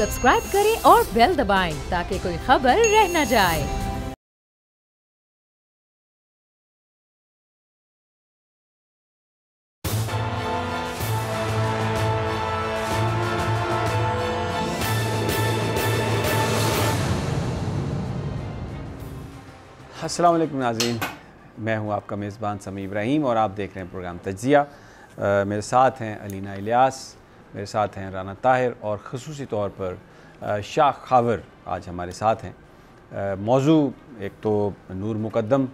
Subscribe करें और bell दबाएं ताकि कोई खबर रह न जाए अस्सलाम वालेकुम नाजीन मैं हूं आपका मेज़बान समी इब्राहिम और आप देख रहे हैं प्रोग्राम तजिया मेरे साथ हैं अलीना इलियास मेरे साथ हैं राना ताहिर और खसूस तौर पर शाह खावर आज हमारे साथ हैं मौजू एक तो नूर मुकदम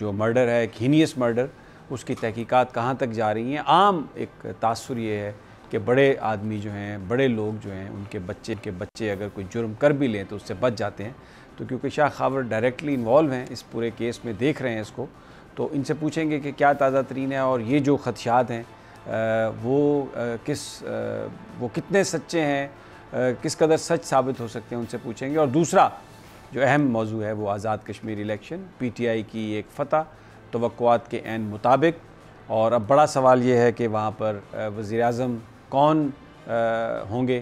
जो मर्डर है एक हीनियस मर्डर उसकी तहकीकात कहाँ तक जा रही हैं आम एक तासर ये है कि बड़े आदमी जो हैं बड़े लोग जो हैं उनके बच्चे के बच्चे अगर कोई जुर्म कर भी लें तो उससे बच जाते हैं तो क्योंकि शाह खावर डायरेक्टली इन्वॉल्व हैं इस पूरे केस में देख रहे हैं इसको तो इनसे पूछेंगे कि क्या ताज़ा तरीन है और ये जो खदशात हैं वो किस वो कितने सच्चे हैं किस कदर सच साबित हो सकते हैं उनसे पूछेंगे और दूसरा जो अहम मौजू है वो आज़ाद कश्मीर इलेक्शन पीटीआई की एक फ़तह तो के एन मुताबिक और अब बड़ा सवाल ये है कि वहाँ पर वज़ी अजम कौन होंगे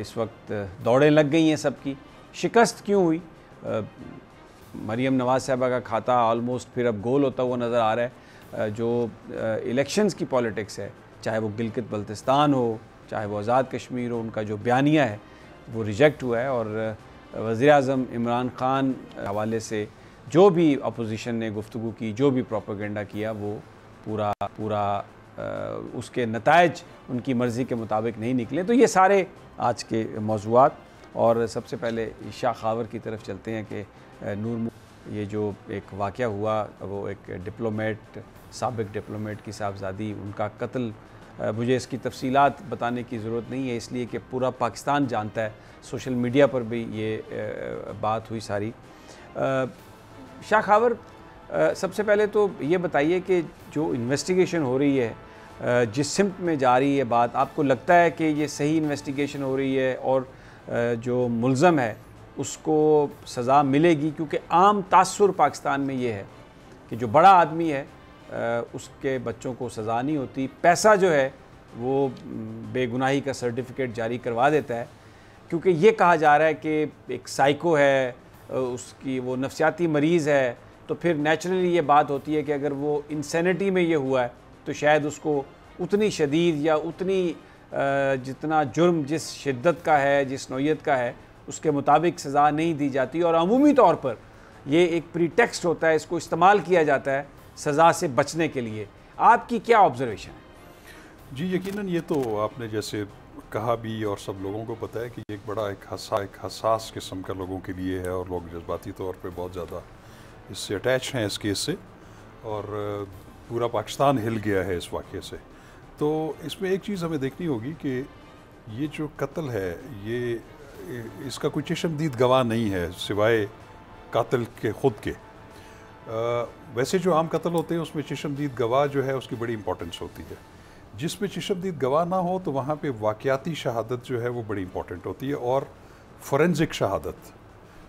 इस वक्त दौड़ें लग गई हैं सबकी शिकस्त क्यों हुई मरीम नवाज़ साहबा का खाता ऑलमोस्ट फिर अब गोल होता हुआ नज़र आ रहा है जो इलेक्शंस की पॉलिटिक्स है चाहे वो गिलगित बल्तिस्तान हो चाहे वो आज़ाद कश्मीर हो उनका जो बयानिया है वो रिजेक्ट हुआ है और वज़ी अजम इमरान ख़ान हवाले से जो भी अपोजिशन ने गुफ्तु की जो भी प्रोपोगेंडा किया वो पूरा पूरा उसके नतज उनकी मर्ज़ी के मुताबिक नहीं निकले तो ये सारे आज के मौजूद और सबसे पहले शाह खावर की तरफ चलते हैं कि नूर ये जो एक वाक़ हुआ वो एक डिप्लोमेट सबक डिप्लोमेट की साहबजादी उनका कत्ल मुझे इसकी तफसीत बताने की ज़रूरत नहीं है इसलिए कि पूरा पाकिस्तान जानता है सोशल मीडिया पर भी ये बात हुई सारी शाह खावर सबसे पहले तो ये बताइए कि जो इन्वेस्टिगेशन हो रही है जिस सिमत में जा रही है बात आपको लगता है कि ये सही इन्वेस्टिगेशन हो रही है और जो मुलज़म है उसको सज़ा मिलेगी क्योंकि आम तासर पाकिस्तान में ये है कि जो बड़ा आदमी है उसके बच्चों को सज़ा नहीं होती पैसा जो है वो बेगुनाही का सर्टिफिकेट जारी करवा देता है क्योंकि ये कहा जा रहा है कि एक साइको है उसकी वो नफसियाती मरीज़ है तो फिर नेचुरली ये बात होती है कि अगर वो इंसैनिटी में ये हुआ है तो शायद उसको उतनी शदीद या उतनी जितना जुर्म जिस शिद्दत का है जिस नोयत का है उसके मुताबिक सज़ा नहीं दी जाती और अमूमी तौर पर यह एक प्रीटेक्स्ट होता है इसको इस्तेमाल किया जाता है सज़ा से बचने के लिए आपकी क्या ऑब्जर्वेशन है जी यकीनन ये तो आपने जैसे कहा भी और सब लोगों को पता है कि एक बड़ा एक हसा एक हसास किस्म का लोगों के लिए है और लोग जज्बाती तौर पर बहुत ज़्यादा इससे अटैच हैं इस केस से और पूरा पाकिस्तान हिल गया है इस वाक़े से तो इसमें एक चीज़ हमें देखनी होगी कि ये जो कत्ल है ये इसका कोई चशमदीद गवाह नहीं है सिवाय कातल के ख़ुद के आ, वैसे जो आम कत्ल होते हैं उसमें चशमदीद गवाह जो है उसकी बड़ी इंपॉर्टेंस होती है जिसमें चशमदीद गवाह ना हो तो वहाँ पे वाकियाती शहादत जो है वो बड़ी इंपॉर्टेंट होती है और फॉरेंसिक शहादत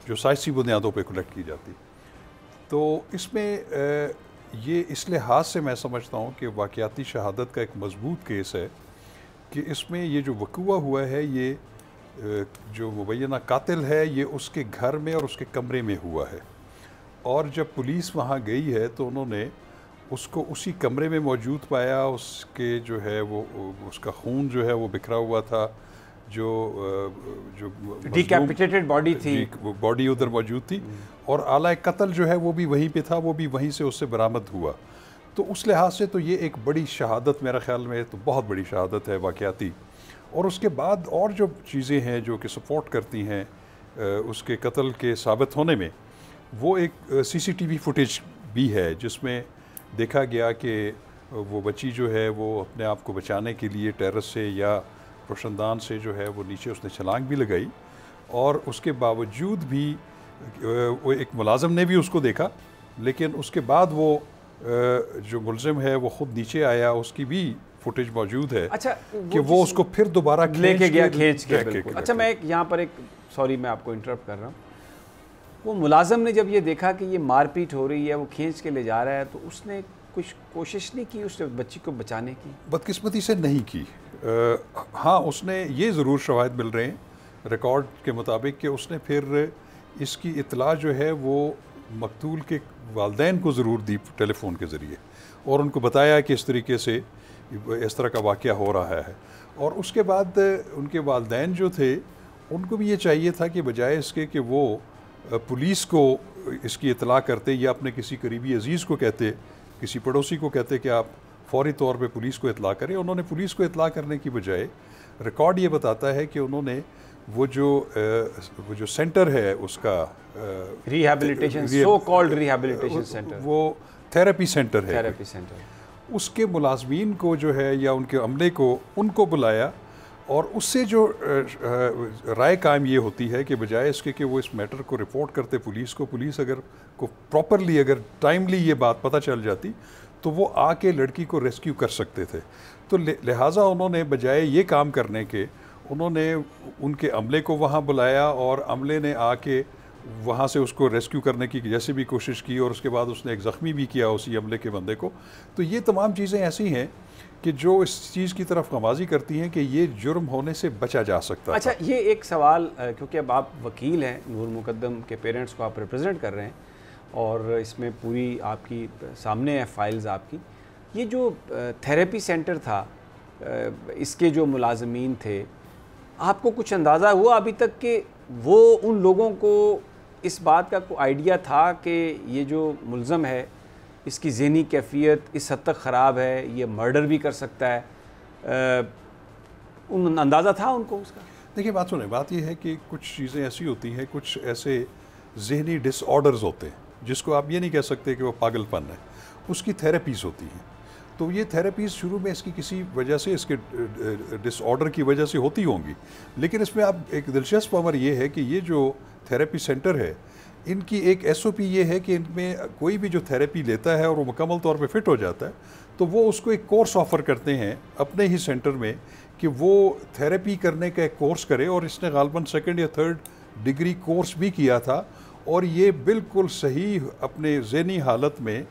जो साइसी बुनियादों पर कलेक्ट की जाती तो इसमें ये इस लिहाज से मैं समझता हूँ कि वाकियाती शहादत का एक मजबूत केस है कि इसमें ये जो वकूआ हुआ है ये जो मुबैना कातिल है ये उसके घर में और उसके कमरे में हुआ है और जब पुलिस वहाँ गई है तो उन्होंने उसको उसी कमरे में मौजूद पाया उसके जो है वो उसका खून जो है वो बिखरा हुआ था जो जो डिकैपिटेटेड बॉडी थी बॉडी उधर मौजूद थी हम्म। और आला कत्ल जो है वो भी वहीं पे था वो भी वहीं से उससे बरामद हुआ तो उस लिहाज से तो ये एक बड़ी शहादत मेरा ख्याल में तो बहुत बड़ी शहादत है वाकियाती और उसके बाद और जो चीज़ें हैं जो कि सपोर्ट करती हैं उसके कत्ल के साबित होने में वो एक सीसीटीवी फुटेज भी है जिसमें देखा गया कि वो बच्ची जो है वो अपने आप को बचाने के लिए टेरस से या रोशनदान से जो है वो नीचे उसने छलांग भी लगाई और उसके बावजूद भी वो एक मुलाजम ने भी उसको देखा लेकिन उसके बाद वो जो मुलजिम है वो खुद नीचे आया उसकी भी फुटेज मौजूद है अच्छा कि वो उसको फिर दोबारा लेके गया खींच के, अच्छा मैं एक यहाँ पर एक सॉरी मैं आपको इंटरप्ट कर रहा हूँ वो मुलाजम ने जब ये देखा कि ये मारपीट हो रही है वो खींच के ले जा रहा है तो उसने कुछ कोशिश नहीं की उस बच्ची को बचाने की बदकिस्मती से नहीं की आ, हाँ उसने ये ज़रूर शवाद मिल रहे हैं रिकॉर्ड के मुताबिक कि उसने फिर इसकी इतला जो है वो मकतूल के वालदेन को ज़रूर दी टेलीफोन के ज़रिए और उनको बताया कि इस तरीके से इस तरह का वाक़ हो रहा है और उसके बाद उनके वालदेन जो थे उनको भी ये चाहिए था कि बजाय इसके कि वो पुलिस को इसकी इतला करते या अपने किसी करीबी अजीज़ को कहते किसी पड़ोसी को कहते कि आप फौरी तौर पे पुलिस को इतला करें उन्होंने पुलिस को इतला करने की बजाय रिकॉर्ड ये बताता है कि उन्होंने वो जो वो जो सेंटर है उसका rehabilitation so called rehabilitation centre वो थेरेपी सेंटर है थेरेपी सेंटर उसके मुलाजमीन को जो है या उनके अमले को उनको बुलाया और उससे जो राय कायम ये होती है कि बजाय इसके कि वो इस मैटर को रिपोर्ट करते पुलिस को पुलिस अगर को प्रॉपरली अगर टाइमली ये बात पता चल जाती तो वो आके लड़की को रेस्क्यू कर सकते थे तो लिहाजा उन्होंने बजाय ये काम करने के उन्होंने उनके अमले को वहाँ बुलाया और अमले ने आके वहाँ से उसको रेस्क्यू करने की जैसे भी कोशिश की और उसके बाद उसने एक ज़ख्मी भी किया उसी हमले के बंदे को तो ये तमाम चीज़ें ऐसी हैं कि जो इस चीज़ की तरफ गमाजी करती हैं कि ये जुर्म होने से बचा जा सकता है अच्छा ये एक सवाल क्योंकि अब आप वकील हैं नूर मुकदम के पेरेंट्स को आप रिप्रेजेंट कर रहे हैं और इसमें पूरी आपकी सामने है फाइल्स आपकी ये जो थेरेपी सेंटर था इसके जो मुलाजमीन थे आपको कुछ अंदाज़ा हुआ अभी तक कि वो उन लोगों को इस बात का कोई आइडिया था कि ये जो मुलम है इसकी जहनी कैफियत इस हद तक ख़राब है ये मर्डर भी कर सकता है उन अंदाज़ा था उनको उसका देखिए बात सुने बात यह है कि कुछ चीज़ें ऐसी होती हैं कुछ ऐसे जहनी डिसऑर्डर्स होते हैं जिसको आप ये नहीं कह सकते कि वो पागलपन है उसकी थेरेपीज होती हैं तो ये थेरेपीज शुरू में इसकी किसी वजह से इसके डिसऑर्डर की वजह से होती होंगी लेकिन इसमें आप एक दिलचस्प अमर ये है कि ये जो थेरेपी सेंटर है इनकी एक एस ये है कि इनमें कोई भी जो थेरेपी लेता है और वो मुकम्मल तौर पर फिट हो जाता है तो वो उसको एक कोर्स ऑफ़र करते हैं अपने ही सेंटर में कि वो थेरेपी करने का एक कोर्स करे और इसने गालबन सेकेंड या थर्ड डिग्री कोर्स भी किया था और ये बिल्कुल सही अपने जहनी हालत में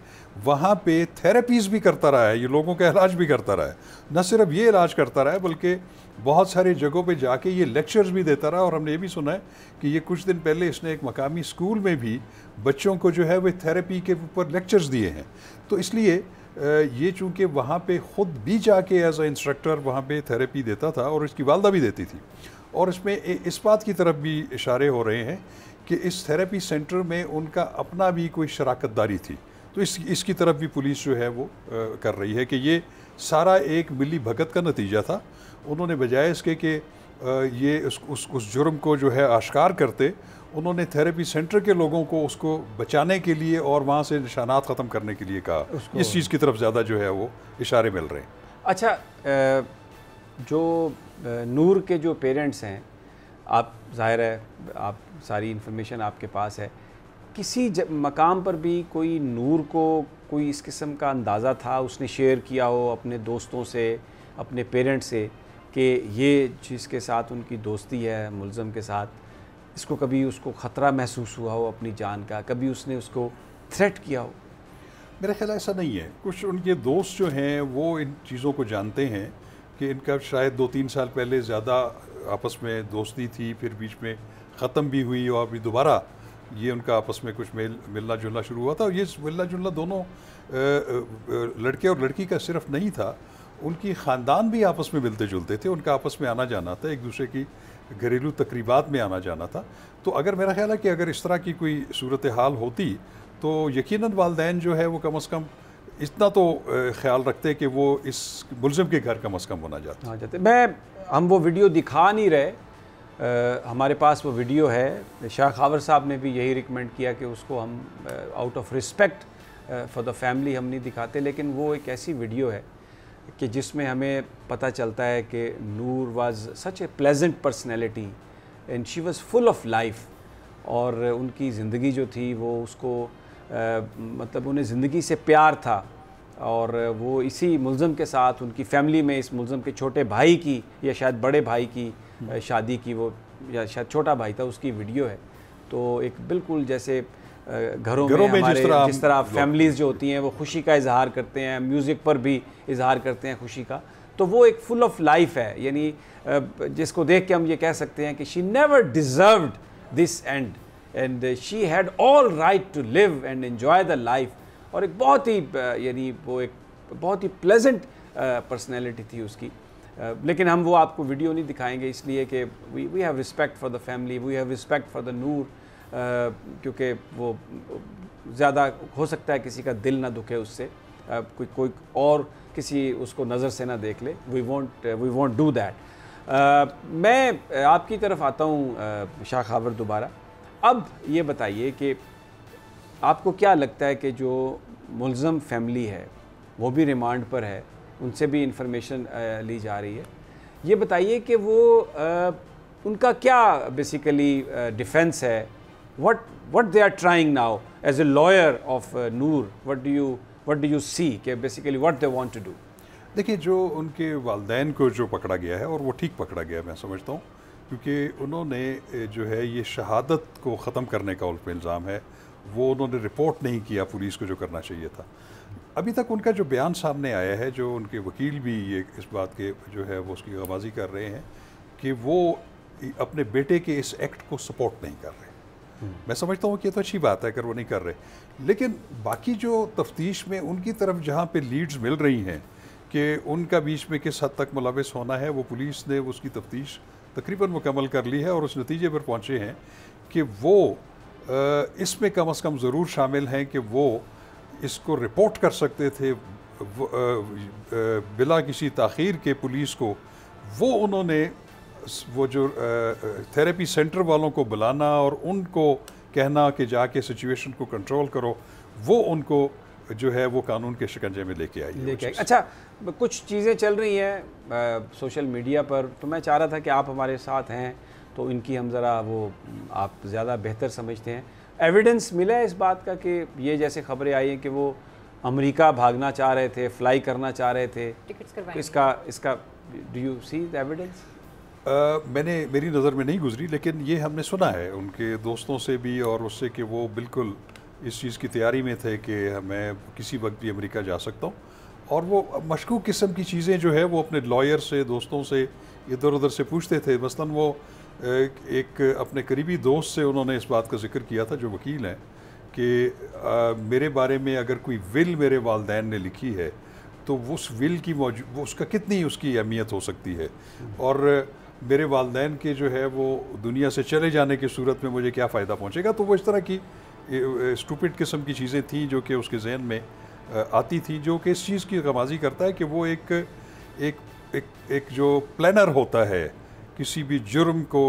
वहाँ पे थेरेपीज़ भी करता रहा है ये लोगों का इलाज भी करता रहा है न सिर्फ ये इलाज करता रहा है बल्कि बहुत सारे जगहों पे जाके ये लेक्चर्स भी देता रहा और हमने ये भी सुना है कि ये कुछ दिन पहले इसने एक मकामी स्कूल में भी बच्चों को जो है वह थेरेपी के ऊपर लेक्चर्स दिए हैं तो इसलिए ये चूँकि वहाँ पे ख़ुद भी जाके एज ए इंस्ट्रक्टर वहाँ पे थेरेपी देता था और इसकी वालदा भी देती थी और इसमें इस बात की तरफ भी इशारे हो रहे हैं कि इस थेरेपी सेंटर में उनका अपना भी कोई शराकत दारी थी तो इस इसकी तरफ भी पुलिस जो है वो आ, कर रही है कि ये सारा एक मिली भगत का नतीजा था उन्होंने बजाय इसके कि ये उस उस उस जुर्म को जो है आश्कार करते उन्होंने थेरेपी सेंटर के लोगों को उसको बचाने के लिए और वहाँ से निशानात ख़त्म करने के लिए कहा इस चीज़ की तरफ ज़्यादा जो है वो इशारे मिल रहे हैं अच्छा जो नूर के जो पेरेंट्स हैं आप जाहिर है आप सारी इन्फॉर्मेशन आपके पास है किसी मकाम पर भी कोई नूर को कोई इस किस्म का अंदाज़ा था उसने शेयर किया हो अपने दोस्तों से अपने पेरेंट्स से कि ये चीज़ के साथ उनकी दोस्ती है मुलज़म के साथ इसको कभी उसको ख़तरा महसूस हुआ हो अपनी जान का कभी उसने उसको थ्रेट किया हो मेरा ख्याल ऐसा नहीं है कुछ उनके दोस्त जो हैं वो इन चीज़ों को जानते हैं कि इनका शायद दो तीन साल पहले ज़्यादा आपस में दोस्ती थी फिर बीच में ख़त्म भी हुई और अभी दोबारा ये उनका आपस में कुछ मेल मिलना जुलना शुरू हुआ था और ये मिलना जुलना दोनों लड़के और लड़की का सिर्फ नहीं था उनकी ख़ानदान भी आपस में मिलते जुलते थे उनका आपस में आना जाना था एक दूसरे की घरेलू तकरीबात में आना जाना था तो अगर मेरा ख्याल है कि अगर इस तरह की कोई सूरत हाल होती तो यकीन वालदेन जो है वो कम अज़ कम इतना तो ख्याल रखते कि वो इस मुलम के घर कम अज़ कम होना जाता आ जाते मैं हम वो वीडियो दिखा नहीं रहे आ, हमारे पास वो वीडियो है शाह खावर साहब ने भी यही रिकमेंड किया कि उसको हम out of respect for the family हम नहीं दिखाते लेकिन वो एक ऐसी वीडियो है कि जिसमें हमें पता चलता है कि Noor was such a pleasant personality and she was full of life और उनकी ज़िंदगी जो थी वो उसको आ, मतलब उन्हें ज़िंदगी से प्यार था और वो इसी मुलम के साथ उनकी फैमिली में इस मुलम के छोटे भाई की या शायद बड़े भाई की शादी की वो या शायद छोटा भाई था उसकी वीडियो है तो एक बिल्कुल जैसे घरों में, में हमारे जिस तरह, जिस तरह फैमिलीज़ जो होती हैं वो खुशी का इजहार करते हैं म्यूज़िक पर भी इजहार करते हैं खुशी का तो वो एक फुल ऑफ लाइफ है यानी जिसको देख के हम ये कह सकते हैं कि she never deserved this and and she had all right to live and enjoy the life और एक बहुत ही यानी वो एक बहुत ही प्लेजेंट पर्सनैलिटी थी उसकी लेकिन हम वो आपको वीडियो नहीं दिखाएंगे इसलिए कि we we have respect for the family we have respect for the Noor क्योंकि वो ज़्यादा हो सकता है किसी का दिल ना दुखे उससे कोई कोई और किसी उसको नज़र से ना देख ले we won't we won't do that मैं आपकी तरफ आता हूँ शाह खावर दोबारा अब ये बताइए कि आपको क्या लगता है कि जो मुलम फैमिली है वो भी रिमांड पर है उनसे भी इंफॉर्मेशन ली जा रही है ये बताइए कि वो आ, उनका क्या बेसिकली डिफेंस है what what they are trying now as a lawyer of uh, noor what do you what do you see कि basically what they want to do देखिए जो उनके वालदेन को जो पकड़ा गया है और वो ठीक पकड़ा गया मैं समझता हूँ क्योंकि उन्होंने जो है ये शहादत को ख़त्म करने का उन पर इल्ज़ाम है वो उन्होंने रिपोर्ट नहीं किया पुलिस को जो करना चाहिए था अभी तक उनका जो बयान सामने आया है जो उनके वकील भी ये इस बात के जो है वो उसकी गवाजी कर रहे हैं कि वो अपने बेटे के इस एक्ट को सपोर्ट नहीं कर रहे हम्म। मैं समझता हूँ कि ये तो अच्छी बात है अगर वो नहीं कर रहे लेकिन बाकी जो तफ्तीश में उनकी तरफ जहाँ पे लीड्स मिल रही हैं कि उनका बीच में किस हद तक मुलविस होना है वो पुलिस ने उसकी तफ्तीश तकरीबन मुकम्मल कर ली है और उस नतीजे पर पहुँचे हैं कि वो इसमें कम अज़ कम ज़रूर शामिल हैं कि वो इसको रिपोर्ट कर सकते थे बिला किसी तखीर के पुलिस को वो उन्होंने वो जो थेरेपी सेंटर वालों को बुलाना और उनको कहना कि जाके सिचुएशन को कंट्रोल करो वो उनको जो है वो कानून के शिकंजे में लेके आई लेके आई अच्छा, अच्छा कुछ चीज़ें चल रही हैं सोशल मीडिया पर तो मैं चाह रहा था कि आप हमारे साथ हैं तो इनकी हम ज़रा वो आप ज़्यादा बेहतर समझते हैं एविडेंस मिला है इस बात का कि ये जैसे खबरें आई हैं कि वो अमेरिका भागना चाह रहे थे फ्लाई करना चाह रहे थे इसका इसका डू यू सी एविडेंस आ, मैंने मेरी नज़र में नहीं गुजरी लेकिन ये हमने सुना है उनके दोस्तों से भी और उससे कि वो बिल्कुल इस चीज़ की तैयारी में थे कि मैं किसी वक्त भी अमेरिका जा सकता हूँ और वो मशकूक किस्म की चीज़ें जो है वो अपने लॉयर से दोस्तों से इधर उधर से पूछते थे मसला वो एक अपने करीबी दोस्त से उन्होंने इस बात का जिक्र किया था जो वकील हैं कि आ, मेरे बारे में अगर कोई विल मेरे वालदेन ने लिखी है तो उस विल की मौजूद उसका कितनी उसकी अहमियत हो सकती है और मेरे वालदेन के जो है वो दुनिया से चले जाने की सूरत में मुझे क्या फ़ायदा पहुँचेगा तो वो इस तरह की स्टूपिड किस्म की चीज़ें थी जो कि उसके जहन में आती थी जो कि इस चीज़ की गमाजी करता है कि वो एक एक एक, एक जो प्लानर होता है किसी भी जुर्म को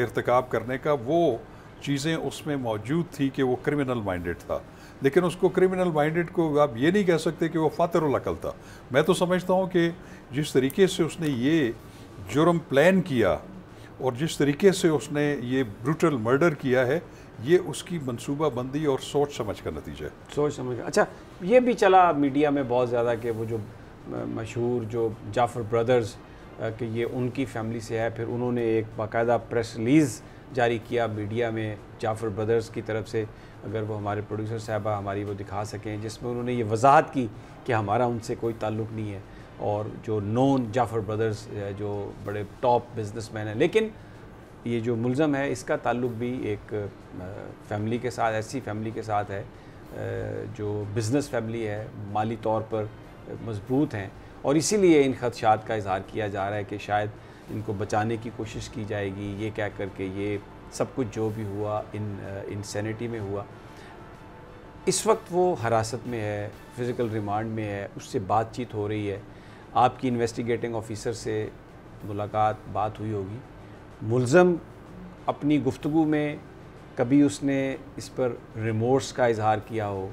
इरतक करने का वो चीज़ें उसमें मौजूद थी कि वो क्रिमिनल माइंडेड था लेकिन उसको क्रिमिनल माइंडेड को आप ये नहीं कह सकते कि वो फ़ातर था मैं तो समझता हूँ कि जिस तरीके से उसने ये जुर्म प्लान किया और जिस तरीके से उसने ये ब्रूटल मर्डर किया है ये उसकी बंदी और सोच समझ का नतीजा है सोच समझ का अच्छा ये भी चला मीडिया में बहुत ज़्यादा कि वो जो मशहूर जो जाफ़र ब्रदर्स कि ये उनकी फैमिली से है फिर उन्होंने एक बाकायदा प्रेस रिलीज़ जारी किया मीडिया में जाफ़र ब्रदर्स की तरफ से अगर वो हमारे प्रोड्यूसर साहबा हमारी वो दिखा सकें जिसमें उन्होंने ये वजाहत की कि हमारा उनसे कोई ताल्लुक़ नहीं है और जो नॉन जाफ़र ब्रदर्स जो बड़े टॉप बिजनेसमैन हैं लेकिन ये जो मुलज़म है इसका ताल्लुक भी एक फैमिली के साथ ऐसी फैमिली के साथ है जो बिज़नेस फैमिली है माली तौर पर मजबूत हैं और इसीलिए इन खदशात का इजहार किया जा रहा है कि शायद इनको बचाने की कोशिश की जाएगी ये कह करके ये सब कुछ जो भी हुआ इन इन सैनिटी में हुआ इस वक्त वो हरासत में है फ़िज़िकल रिमांड में है उससे बातचीत हो रही है आपकी इन्वेस्टिगेटिंग ऑफिसर से मुलाकात बात हुई होगी मुलम अपनी गुफ्तु में कभी उसने इस पर रिमोर्स का इजहार किया हो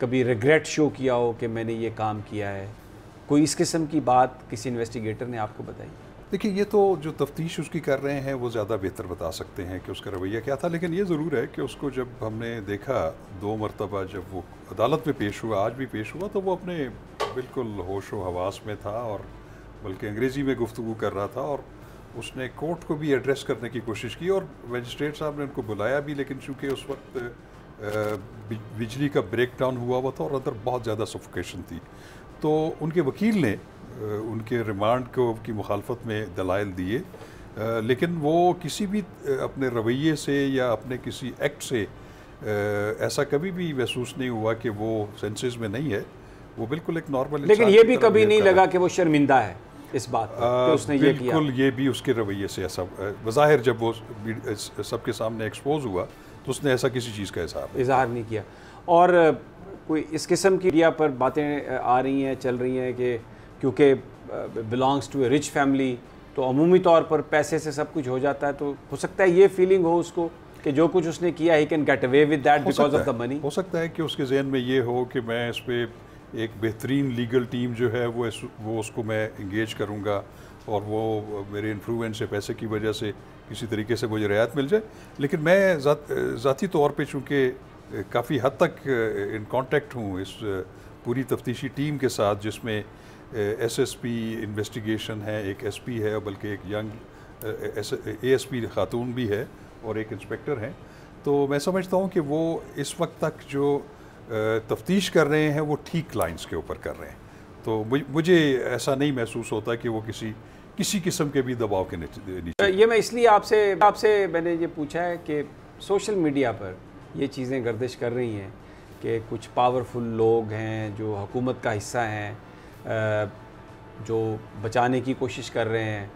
कभी रिग्रेट शो किया हो कि मैंने ये काम किया है कोई इस किस्म की बात किसी इन्वेस्टिगेटर ने आपको बताई देखिए ये तो जो तफ्तीश उसकी कर रहे हैं वो ज़्यादा बेहतर बता सकते हैं कि उसका रवैया क्या था लेकिन ये ज़रूर है कि उसको जब हमने देखा दो मरतबा जब वो अदालत में पेश हुआ आज भी पेश हुआ तो वो अपने बिल्कुल होश व हवास में था और बल्कि अंग्रेज़ी में गुफ्तु कर रहा था और उसने कोर्ट को भी एड्रेस करने की कोशिश की और मजिस्ट्रेट साहब ने उनको बुलाया भी लेकिन चूँकि उस वक्त बिजली का ब्रेक डाउन हुआ हुआ था और अंदर बहुत ज़्यादा सफोकेशन थी तो उनके वकील ने उनके रिमांड को की मुखालफत में दलाइल दिए लेकिन वो किसी भी अपने रवैये से या अपने किसी एक्ट से ऐसा कभी भी महसूस नहीं हुआ कि वो सेंसेस में नहीं है वो बिल्कुल एक नॉर्मल लेकिन ये भी कभी नहीं लगा कि वो शर्मिंदा है इस बात आ, कि उसने ये किया बिल्कुल ये भी उसके रवैये से ऐसा बज़ाहिर जब वो सबके सामने एक्सपोज हुआ तो उसने ऐसा किसी चीज़ का इजहार इजहार नहीं किया और कोई इस किस्म की मीडिया पर बातें आ रही हैं चल रही हैं कि क्योंकि belongs to a rich family तो अमूमी तौर पर पैसे से सब कुछ हो जाता है तो हो सकता है ये फीलिंग हो उसको कि जो कुछ उसने किया he can get away with that because of the money हो सकता है कि उसके जहन में ये हो कि मैं इस पर एक बेहतरीन लीगल टीम जो है वो इस, वो उसको मैं इंगेज करूँगा और वो मेरे इन्फ्लुएंस या पैसे की वजह से किसी तरीके से मुझे रियायत मिल जाए लेकिन मैं ज़ाती तौर पे चूँकि काफ़ी हद तक इन कांटेक्ट हूँ इस पूरी तफ्तीशी टीम के साथ जिसमें एसएसपी इन्वेस्टिगेशन है एक पी है बल्कि एक यंग पी खातून भी है और एक इंस्पेक्टर हैं तो मैं समझता हूँ कि वो इस वक्त तक जो तफ्तीश कर रहे हैं वो ठीक लाइंस के ऊपर कर रहे हैं तो मुझे ऐसा नहीं महसूस होता कि वो किसी किसी किस्म के भी दबाव के नीचे ये मैं इसलिए आपसे आपसे मैंने ये पूछा है कि सोशल मीडिया पर ये चीज़ें गर्दिश कर रही हैं कि कुछ पावरफुल लोग हैं जो हुकूमत का हिस्सा हैं जो बचाने की कोशिश कर रहे हैं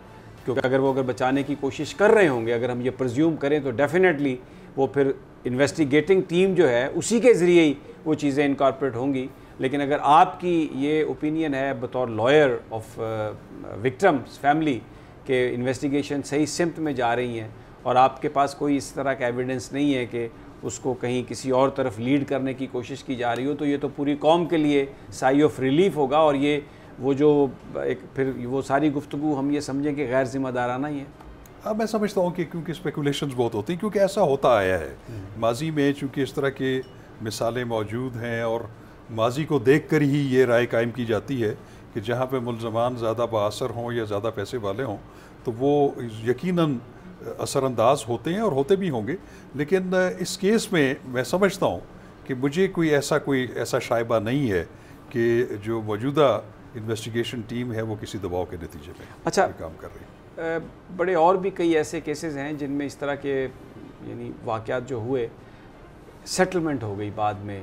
क्योंकि अगर वो अगर बचाने की कोशिश कर रहे होंगे अगर हम ये प्रज्यूम करें तो डेफ़िनेटली वो फिर इन्वेस्टिगेटिंग टीम जो है उसी के ज़रिए ही वो चीज़ें इनकॉर्पोरेट होंगी लेकिन अगर आपकी ये ओपिनियन है बतौर लॉयर ऑफ विक्टम्स फैमिली के इन्वेस्टिगेशन सही सिमत में जा रही हैं और आपके पास कोई इस तरह का एविडेंस नहीं है कि उसको कहीं किसी और तरफ लीड करने की कोशिश की जा रही हो तो ये तो पूरी कौम के लिए साई ऑफ रिलीफ होगा और ये वो जो एक फिर वो सारी गुफ्तु हम ये समझें कि गैर जिम्मेदाराना ही है अब मैं समझता हूँ कि क्योंकि स्पेकुलेशंस बहुत होती हैं क्योंकि ऐसा होता आया है हम्म। माजी में चूँकि इस तरह के मिसालें मौजूद हैं और माजी को देख कर ही ये राय कायम की जाती है कि जहाँ पर मुलजमान ज़्यादा बासर हों या ज़्यादा पैसे वाले हों तो वो यकीन असरानंदाज होते हैं और होते भी होंगे लेकिन इस केस में मैं समझता हूँ कि मुझे कोई ऐसा कोई ऐसा शायबा नहीं है कि जो मौजूदा इन्वेस्टिगेशन टीम है वो किसी दबाव के नतीजे में अच्छा काम कर रही है बड़े और भी कई ऐसे केसेस हैं जिनमें इस तरह के यानी वाक़ जो हुए सेटलमेंट हो गई बाद में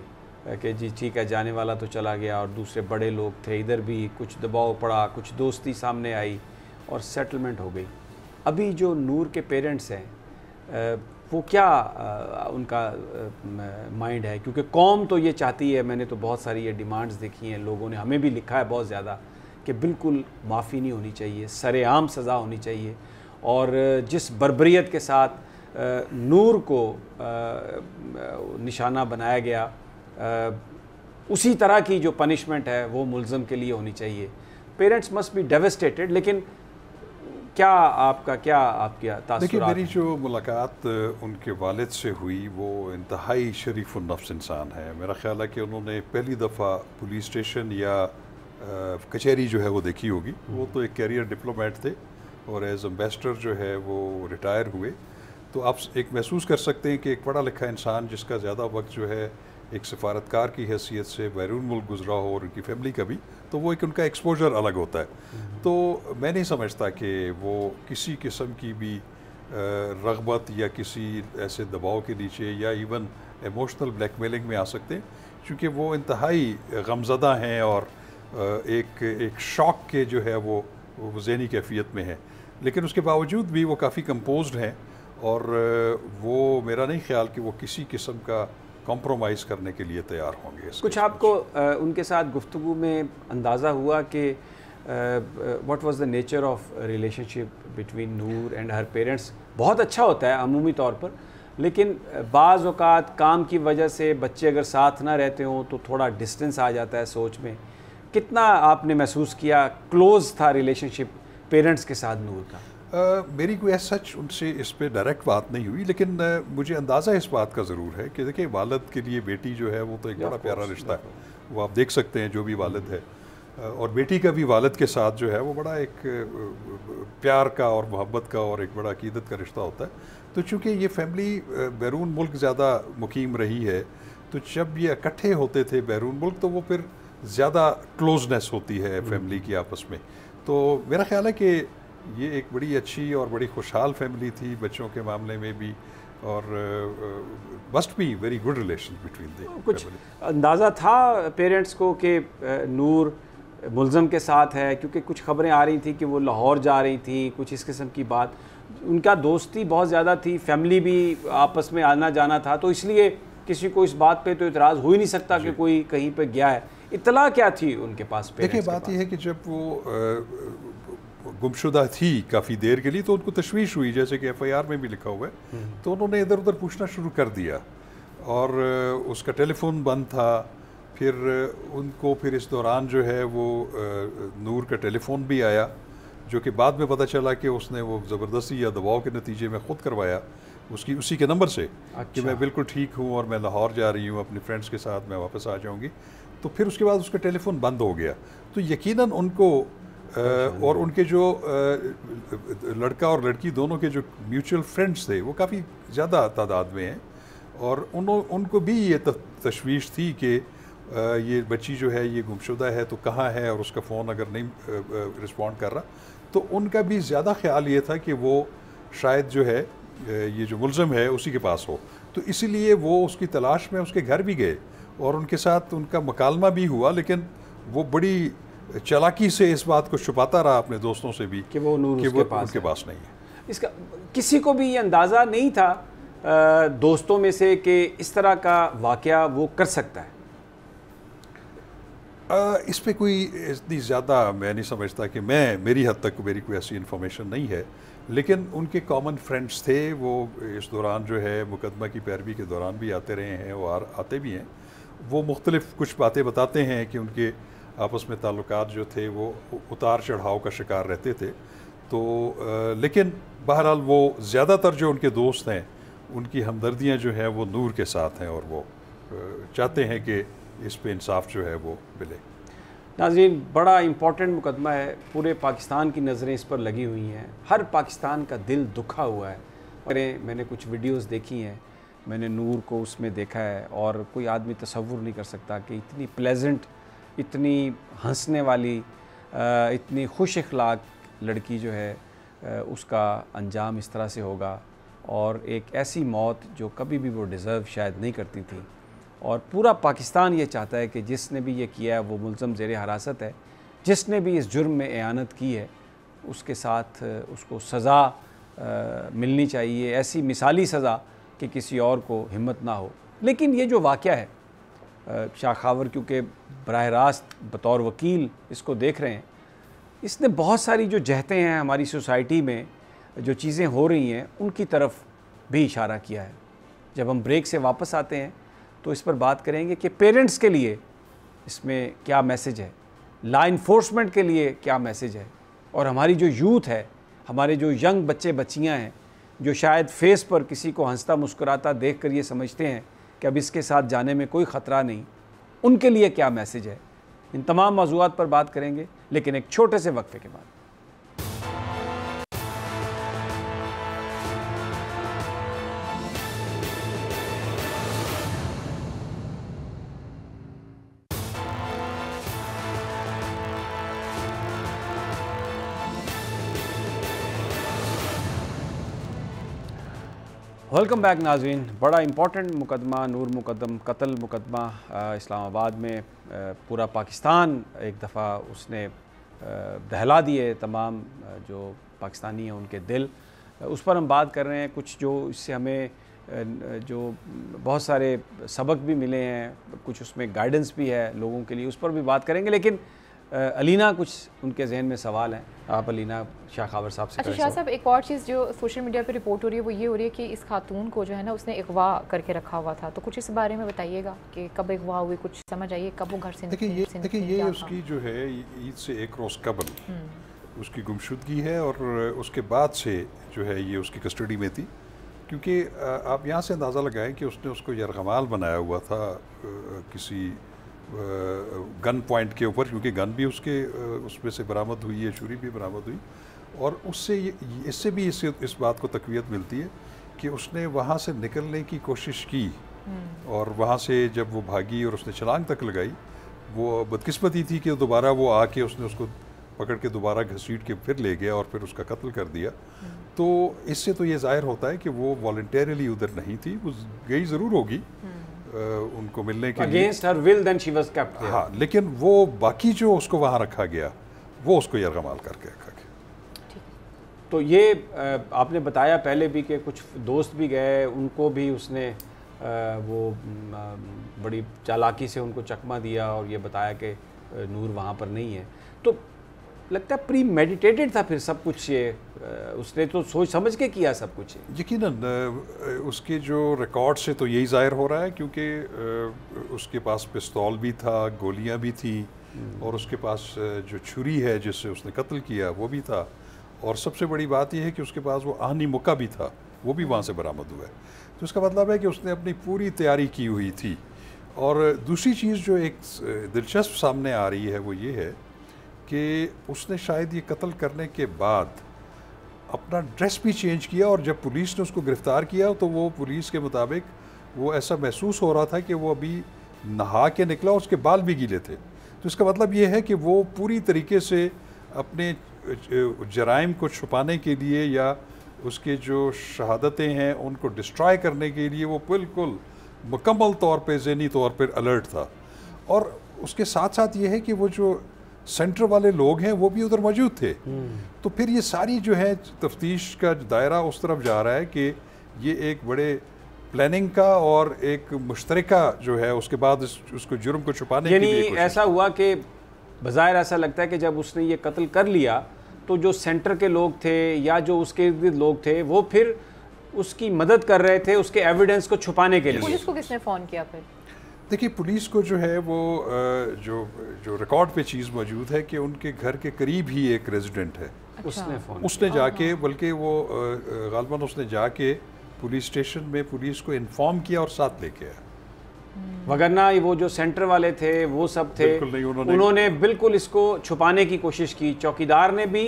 कि जी ठीक है जाने वाला तो चला गया और दूसरे बड़े लोग थे इधर भी कुछ दबाव पड़ा कुछ दोस्ती सामने आई और सेटलमेंट हो गई अभी जो नूर के पेरेंट्स हैं वो क्या उनका माइंड है क्योंकि कौम तो ये चाहती है मैंने तो बहुत सारी ये डिमांड्स देखी हैं लोगों ने हमें भी लिखा है बहुत ज़्यादा कि बिल्कुल माफ़ी नहीं होनी चाहिए सरेआम सज़ा होनी चाहिए और जिस बरबरीत के साथ नूर को निशाना बनाया गया उसी तरह की जो पनिशमेंट है वो मुलम के लिए होनी चाहिए पेरेंट्स मस्ट बी डेवस्टेटेड लेकिन क्या आपका क्या आपके देखिए मेरी जो मुलाकात उनके वालिद से हुई वो इंतहाई शरीफ नफ्स इंसान है मेरा ख्याल है कि उन्होंने पहली दफ़ा पुलिस स्टेशन या कचहरी जो है वो देखी होगी वो हम्म। तो एक कैरियर डिप्लोमेट थे और एज एम्बेसडर जो है वो रिटायर हुए तो आप एक महसूस कर सकते हैं कि एक पढ़ा लिखा इंसान जिसका ज़्यादा वक्त जो है एक सफारतकार की हैसियत से बैरून मुल्क गुजरा हो और उनकी फैमिली का भी तो वो एक उनका एक्सपोजर अलग होता है हम्म। तो मैं नहीं समझता कि वो किसी किस्म की भी रगबत या किसी ऐसे दबाव के नीचे या इवन इमोशनल ब्लैकमेलिंग में आ सकते हैं क्योंकि वो इंतहाई गमजदा हैं और एक एक शौक के जो है वो वो जहनी कैफियत में है लेकिन उसके बावजूद भी वो काफ़ी कम्पोज हैं और वो मेरा नहीं ख्याल कि वो किसी किस्म का कॉम्प्रोमाइज़ करने के लिए तैयार होंगे कुछ आपको आ, उनके साथ गुफ्तु में अंदाज़ा हुआ कि what was the nature of relationship between Noor and her parents बहुत अच्छा होता है अमूमी तौर पर लेकिन बाज़ अवत काम की वजह से बच्चे अगर साथ ना रहते हों तो थोड़ा डिस्टेंस आ जाता है सोच में कितना आपने महसूस किया क्लोज़ था रिलेशनशिप पेरेंट्स के साथ नूर का मेरी कोई सच उनसे इस पर डायरेक्ट बात नहीं हुई लेकिन मुझे अंदाज़ा इस बात का ज़रूर है कि देखिए वालद के लिए बेटी जो है वो तो एक बड़ा प्यारा रिश्ता है वो आप देख सकते हैं जो भी वालद है और बेटी का भी वालद के साथ जो है वो बड़ा एक प्यार का और मोहब्बत का और एक बड़ा अकीदत का रिश्ता होता है तो चूँकि ये फैमिली बैरून मुल्क ज़्यादा मुकीम रही है तो जब ये इकट्ठे होते थे बैरून मुल्क तो वो फिर ज़्यादा क्लोजनेस होती है फैमिली hmm. की आपस में तो मेरा ख्याल है कि ये एक बड़ी अच्छी और बड़ी खुशहाल फैमिली थी बच्चों के मामले में भी और must be very good relation between the कुछ अंदाज़ा था पेरेंट्स को कि नूर मुलम के साथ है क्योंकि कुछ खबरें आ रही थी कि वो लाहौर जा रही थी कुछ इस किस्म की बात उनका दोस्ती बहुत ज़्यादा थी फैमिली भी आपस में आना जाना था तो इसलिए किसी को इस बात पे तो इतराज़ हो ही नहीं सकता कि कोई कहीं पे गया है इतला क्या थी उनके पास देखिए बात यह है कि जब वो गुमशुदा थी काफ़ी देर के लिए तो उनको तशवीश हुई जैसे कि एफआईआर में भी लिखा हुआ है हम्म। तो उन्होंने इधर उधर पूछना शुरू कर दिया और उसका टेलीफोन बंद था फिर उनको फिर इस दौरान जो है वो नूर का टेलीफोन भी आया जो कि बाद में पता चला कि उसने वो ज़बरदस्ती या दबाव के नतीजे में ख़ुद करवाया उसकी उसी के नंबर से अच्छा। कि मैं अच्छा। बिल्कुल ठीक हूँ और मैं लाहौर जा रही हूँ अपने फ्रेंड्स के साथ मैं वापस आ जाऊँगी तो फिर उसके बाद उसका टेलीफोन बंद हो गया तो यकीनन उनको और उनके जो लड़का और लड़की दोनों के जो म्यूचुअल फ्रेंड्स थे वो काफ़ी ज़्यादा तादाद में हैं और उनको भी ये तशवीश थी कि ये बच्ची जो है ये गुमशुदा है तो कहाँ है और उसका फ़ोन अगर नहीं रिस्पॉन्ड कर रहा तो उनका भी ज़्यादा ख्याल ये था कि वो शायद जो है ये जो मुलज़म है उसी के पास हो तो इसीलिए वो उसकी तलाश में उसके घर भी गए और उनके साथ उनका मकालमा भी हुआ लेकिन वो बड़ी चलाकी से इस बात को छुपाता रहा अपने दोस्तों से भी कि वो नूर कि वो पास के पास नहीं है इसका किसी को भी ये अंदाज़ा नहीं था आ, दोस्तों में से कि इस तरह का वाक़ वो कर सकता है आ, इस पर कोई इतनी ज़्यादा मैं नहीं समझता कि मैं मेरी हद तक मेरी कोई ऐसी इन्फॉर्मेशन नहीं है लेकिन उनके कॉमन फ्रेंड्स थे वो इस दौरान जो है मुकदमा की पैरवी के दौरान भी आते रहे हैं और आते भी हैं वो मुख्तलिफ कुछ बातें बताते हैं कि उनके आपस में ताल्लुक जो थे वो उतार चढ़ाव का शिकार रहते थे तो लेकिन बहरहाल वो ज़्यादातर जो उनके दोस्त हैं उनकी हमदर्दियाँ जो हैं वो नूर के साथ हैं और वो चाहते हैं कि इस पर इंसाफ जो है वो मिले नाजीन बड़ा इम्पॉर्टेंट मुकदमा है पूरे पाकिस्तान की नज़रें इस पर लगी हुई हैं हर पाकिस्तान का दिल दुखा हुआ है करें मैंने कुछ वीडियोस देखी हैं मैंने नूर को उसमें देखा है और कोई आदमी तस्वुर नहीं कर सकता कि इतनी प्लेजेंट इतनी हंसने वाली इतनी खुश अखलाक लड़की जो है उसका अंजाम इस तरह से होगा और एक ऐसी मौत जो कभी भी वो डिज़र्व शायद नहीं करती थी और पूरा पाकिस्तान ये चाहता है कि जिसने भी ये किया है वो मुलम जेर हरासत है जिसने भी इस जुर्म में एानत की है उसके साथ उसको सज़ा मिलनी चाहिए ऐसी मिसाली सज़ा कि किसी और को हिम्मत ना हो लेकिन ये जो वाक़ है शाखावर क्योंकि बरह रास्त बतौर वकील इसको देख रहे हैं इसने बहुत सारी जो जहतें हैं हमारी सोसाइटी में जो चीज़ें हो रही हैं उनकी तरफ भी इशारा किया है जब हम ब्रेक से वापस आते हैं तो इस पर बात करेंगे कि पेरेंट्स के लिए इसमें क्या मैसेज है ला इन्फोर्समेंट के लिए क्या मैसेज है और हमारी जो यूथ है हमारे जो यंग बच्चे बच्चियाँ हैं जो शायद फेस पर किसी को हंसता मुस्कुराता देख कर ये समझते हैं कि अब इसके साथ जाने में कोई ख़तरा नहीं उनके लिए क्या मैसेज है इन तमाम मौजूद पर बात करेंगे लेकिन एक छोटे से वक्फे के बाद वेलकम बैक नाजीन बड़ा इम्पॉटेंट मुकदमा नूर मुकदम कत्ल मुकदमा इस्लामाबाद में पूरा पाकिस्तान एक दफ़ा उसने दहला दिए तमाम जो पाकिस्तानी हैं उनके दिल उस पर हम बात कर रहे हैं कुछ जो इससे हमें जो बहुत सारे सबक भी मिले हैं कुछ उसमें गाइडेंस भी है लोगों के लिए उस पर भी बात करेंगे लेकिन अलीना कुछ उनके जहन में सवाल हैं आप अलीना शाह खावर साहब से अच्छा शाह साहब एक और चीज़ जो सोशल मीडिया पर रिपोर्ट हो रही है वो ये हो रही है कि इस खातून को जो है ना उसने अगवा करके रखा हुआ था तो कुछ इस बारे में बताइएगा कि कब अगवा हुई कुछ समझ आइए कब वो घर से देखिए ये देखिए ये उसकी जो है ईद से एक रोज़ कबल हम्म। उसकी गुमशुदगी है और उसके बाद से जो है ये उसकी कस्टडी में थी क्योंकि आप यहाँ से अंदाज़ा लगाएं कि उसने उसको यरगमाल बनाया हुआ था किसी गन पॉइंट के ऊपर क्योंकि गन भी उसके उसमें से बरामद हुई है छुरी भी बरामद हुई और उससे इससे भी इस इस बात को तकवीत मिलती है कि उसने वहाँ से निकलने की कोशिश की हम्म। और वहाँ से जब वो भागी और उसने छलांग तक लगाई वो बदकिस्मती थी कि दोबारा वो आके उसने उसको पकड़ के दोबारा घसीट के फिर ले गया और फिर उसका कत्ल कर दिया हम्म। तो इससे तो ये जाहिर होता है कि वो वॉल्टरली उधर नहीं थी वो गई ज़रूर होगी हम्म। उनको मिलने के against her will then she was kept हाँ लेकिन वो बाकी जो उसको वहाँ रखा गया वो उसको यरगमाल करके रखा गया तो ये आपने बताया पहले भी कि कुछ दोस्त भी गए उनको भी उसने वो बड़ी चालाकी से उनको चकमा दिया और ये बताया कि नूर वहाँ पर नहीं है तो लगता है प्री मेडिटेटेड था फिर सब कुछ ये उसने तो सोच समझ के किया सब कुछ यकीन उसके जो रिकॉर्ड से तो यही जाहिर हो रहा है क्योंकि उसके पास पिस्तौल भी था गोलियां भी थी हम्म। और उसके पास जो छुरी है जिससे उसने कत्ल किया वो भी था और सबसे बड़ी बात यह है कि उसके पास वो आहनी मुक्का भी था वो भी वहाँ से बरामद हुआ है तो इसका मतलब है कि उसने अपनी पूरी तैयारी की हुई थी और दूसरी चीज़ जो एक दिलचस्प सामने आ रही है वो ये है कि उसने शायद ये कत्ल करने के बाद अपना ड्रेस भी चेंज किया और जब पुलिस ने उसको गिरफ़्तार किया तो वो पुलिस के मुताबिक वो ऐसा महसूस हो रहा था कि वो अभी नहा के निकला उसके बाल भी गीले थे तो इसका मतलब ये है कि वो पूरी तरीके से अपने जराइम को छुपाने के लिए या उसके जो शहादतें हैं उनको डिस्ट्रॉय करने के लिए वो बिल्कुल मुकम्मल तौर पर जहनी तौर पर अलर्ट था और उसके साथ साथ ये है कि वो जो सेंटर वाले लोग हैं वो भी उधर मौजूद थे हम्म। तो फिर ये सारी जो है तफ्तीश का दायरा उस तरफ जा रहा है कि ये एक बड़े प्लानिंग का और एक मुश्तरका जो है उसके बाद इस, उसको जुर्म को छुपाने यानी ऐसा हुआ कि बज़ाहिर ऐसा लगता है कि जब उसने ये कत्ल कर लिया तो जो सेंटर के लोग थे या जो उसके लोग थे वो फिर उसकी मदद कर रहे थे उसके एविडेंस को छुपाने के लिए पुलिस को किसने फ़ोन किया फिर देखिए पुलिस को जो है वो जो जो रिकॉर्ड पे चीज़ मौजूद है कि उनके घर के करीब ही एक रेजिडेंट है अच्छा। उसने फोन उसने जाके हाँ। बल्कि वो गलबा उसने जाके पुलिस स्टेशन में पुलिस को इन्फॉर्म किया और साथ लेके आया वगरना हम्म। वो जो सेंटर वाले थे वो सब थे बिल्कुल उन्होंने, उन्होंने बिल्कुल इसको छुपाने की कोशिश की चौकीदार ने भी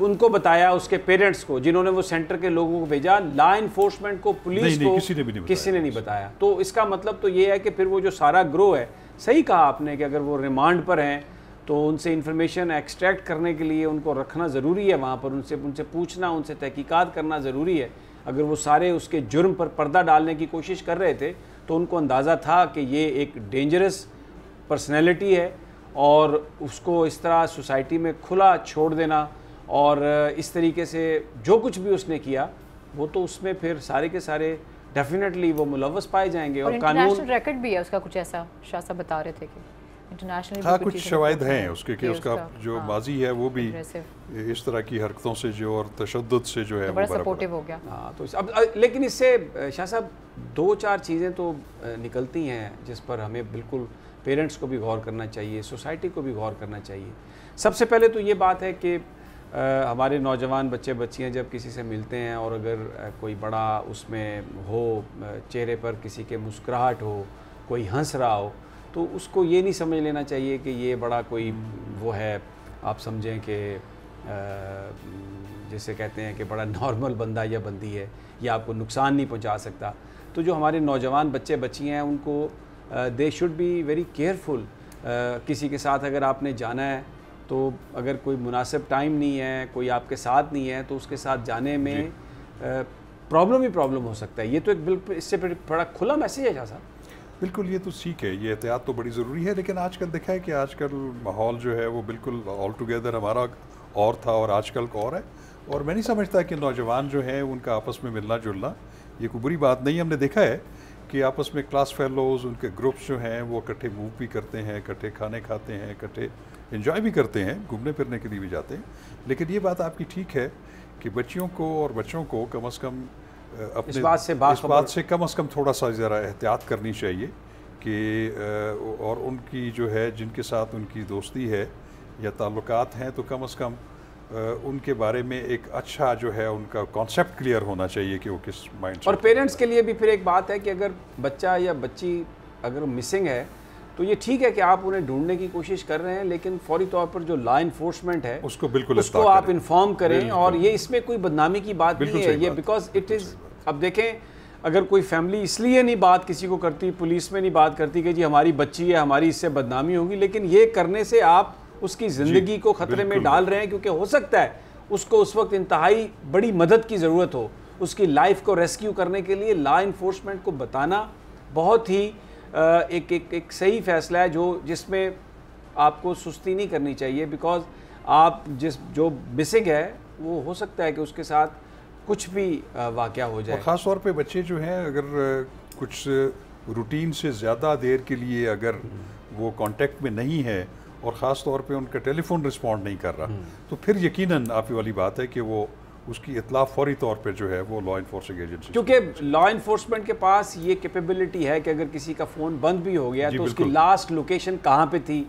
उनको बताया उसके पेरेंट्स को जिन्होंने वो सेंटर के लोगों को भेजा लॉ इन्फोर्समेंट को पुलिस नहीं, को नहीं, किसी ने भी नहीं किसी ने नहीं बताया तो इसका मतलब तो ये है कि फिर वो जो सारा ग्रो है सही कहा आपने कि अगर वो रिमांड पर हैं तो उनसे इन्फॉर्मेशन एक्सट्रैक्ट करने के लिए उनको रखना ज़रूरी है वहाँ पर उनसे उनसे पूछना उनसे तहकीकत करना ज़रूरी है अगर वो सारे उसके जुर्म पर पर्दा डालने की कोशिश कर रहे थे तो उनको अंदाज़ा था कि ये एक डेंजरस पर्सनैलिटी है और उसको इस तरह सोसाइटी में खुला छोड़ देना और इस तरीके से जो कुछ भी उसने किया वो तो उसमें फिर सारे के सारे डेफिनेटली वो मुलवस पाए जाएंगे और, और कानून रिकॉर्ड भी है उसका कुछ ऐसा शासा बता रहे थे कि हाँ कुछ शवाद हैं उसके कि उसका, उसका जो हाँ, बाजी है वो भी इस तरह की हरकतों से जो और तशद से जो है तो बड़ा सपोर्टिव हो गया हाँ तो अब लेकिन इससे शाह साहब दो चार चीज़ें तो निकलती हैं जिस पर हमें बिल्कुल पेरेंट्स को भी गौर करना चाहिए सोसाइटी को भी गौर करना चाहिए सबसे पहले तो ये बात है कि हमारे नौजवान बच्चे बच्चियाँ जब किसी से मिलते हैं और अगर कोई बड़ा उसमें हो चेहरे पर किसी के मुस्कुराहट हो कोई हंस रहा हो तो उसको ये नहीं समझ लेना चाहिए कि ये बड़ा कोई वो है आप समझें कि जैसे कहते हैं कि बड़ा नॉर्मल बंदा या बंदी है या आपको नुकसान नहीं पहुंचा सकता तो जो हमारे नौजवान बच्चे बच्ची हैं उनको they should be very careful किसी के साथ अगर आपने जाना है तो अगर कोई मुनासिब टाइम नहीं है कोई आपके साथ नहीं है तो उसके साथ जाने में प्रॉब्लम ही प्रॉब्लम हो सकता है ये तो एक बिल्कुल इससे बड़ा खुला मैसेज है जहाँ बिल्कुल ये तो सीख है ये एहतियात तो बड़ी ज़रूरी है लेकिन आजकल देखा है कि आजकल माहौल जो है वो बिल्कुल ऑल टुगेदर हमारा और था और आजकल का और है और मैं नहीं समझता कि नौजवान जो हैं उनका आपस में मिलना जुलना ये कोई बुरी बात नहीं हमने देखा है कि आपस में क्लास फेलोज़ उनके ग्रुप्स जो हैं वो इकट्ठे मूव भी करते हैं इकट्ठे खाने खाते हैं इकट्ठे इन्जॉय भी करते हैं घूमने फिरने के लिए भी जाते हैं लेकिन ये बात आपकी ठीक है कि बच्चियों को और बच्चों को कम अज़ कम अपने इस बात से बात इस बात से कम अज़ कम थोड़ा सा ज़रा एहतियात करनी चाहिए कि और उनकी जो है जिनके साथ उनकी दोस्ती है या ताल्लुकात हैं तो कम अज़ कम उनके बारे में एक अच्छा जो है उनका कॉन्सेप्ट क्लियर होना चाहिए कि वो किस माइंड और पेरेंट्स के लिए भी फिर एक बात है कि अगर बच्चा या बच्ची अगर मिसिंग है तो ये ठीक है कि आप उन्हें ढूंढने की कोशिश कर रहे हैं लेकिन फौरी तौर पर जो लॉ इन्फोर्समेंट है उसको बिल्कुल उसको आप इन्फॉर्म करें और ये इसमें कोई बदनामी की बात नहीं है ये बिकॉज इट इज़ अब देखें अगर कोई फैमिली इसलिए नहीं बात किसी को करती पुलिस में नहीं बात करती कि जी हमारी बच्ची है हमारी इससे बदनामी होगी लेकिन ये करने से आप उसकी ज़िंदगी को ख़तरे में डाल रहे हैं क्योंकि हो सकता है उसको उस वक्त इंतहाई बड़ी मदद की ज़रूरत हो उसकी लाइफ को रेस्क्यू करने के लिए लॉ इन्फोर्समेंट को बताना बहुत ही एक एक एक सही फैसला है जो जिसमें आपको सुस्ती नहीं करनी चाहिए बिकॉज आप जिस जो मिसिंग है वो हो सकता है कि उसके साथ कुछ भी वाक़ हो जाए ख़ास तौर पे बच्चे जो हैं अगर कुछ रूटीन से ज़्यादा देर के लिए अगर वो कांटेक्ट में नहीं है और ख़ास तौर पे उनका टेलीफोन रिस्पॉन्ड नहीं कर रहा हम्म। तो फिर यकीनन ही वाली बात है कि वो उसकी इतला फौरी तौर पर जो है वो लॉ इन्फोर्सिंग एजेंसी क्योंकि लॉ इन्फोर्समेंट के पास ये कैपेबिलिटी है कि अगर किसी का फ़ोन बंद भी हो गया तो उसकी लास्ट लोकेशन कहाँ पर थी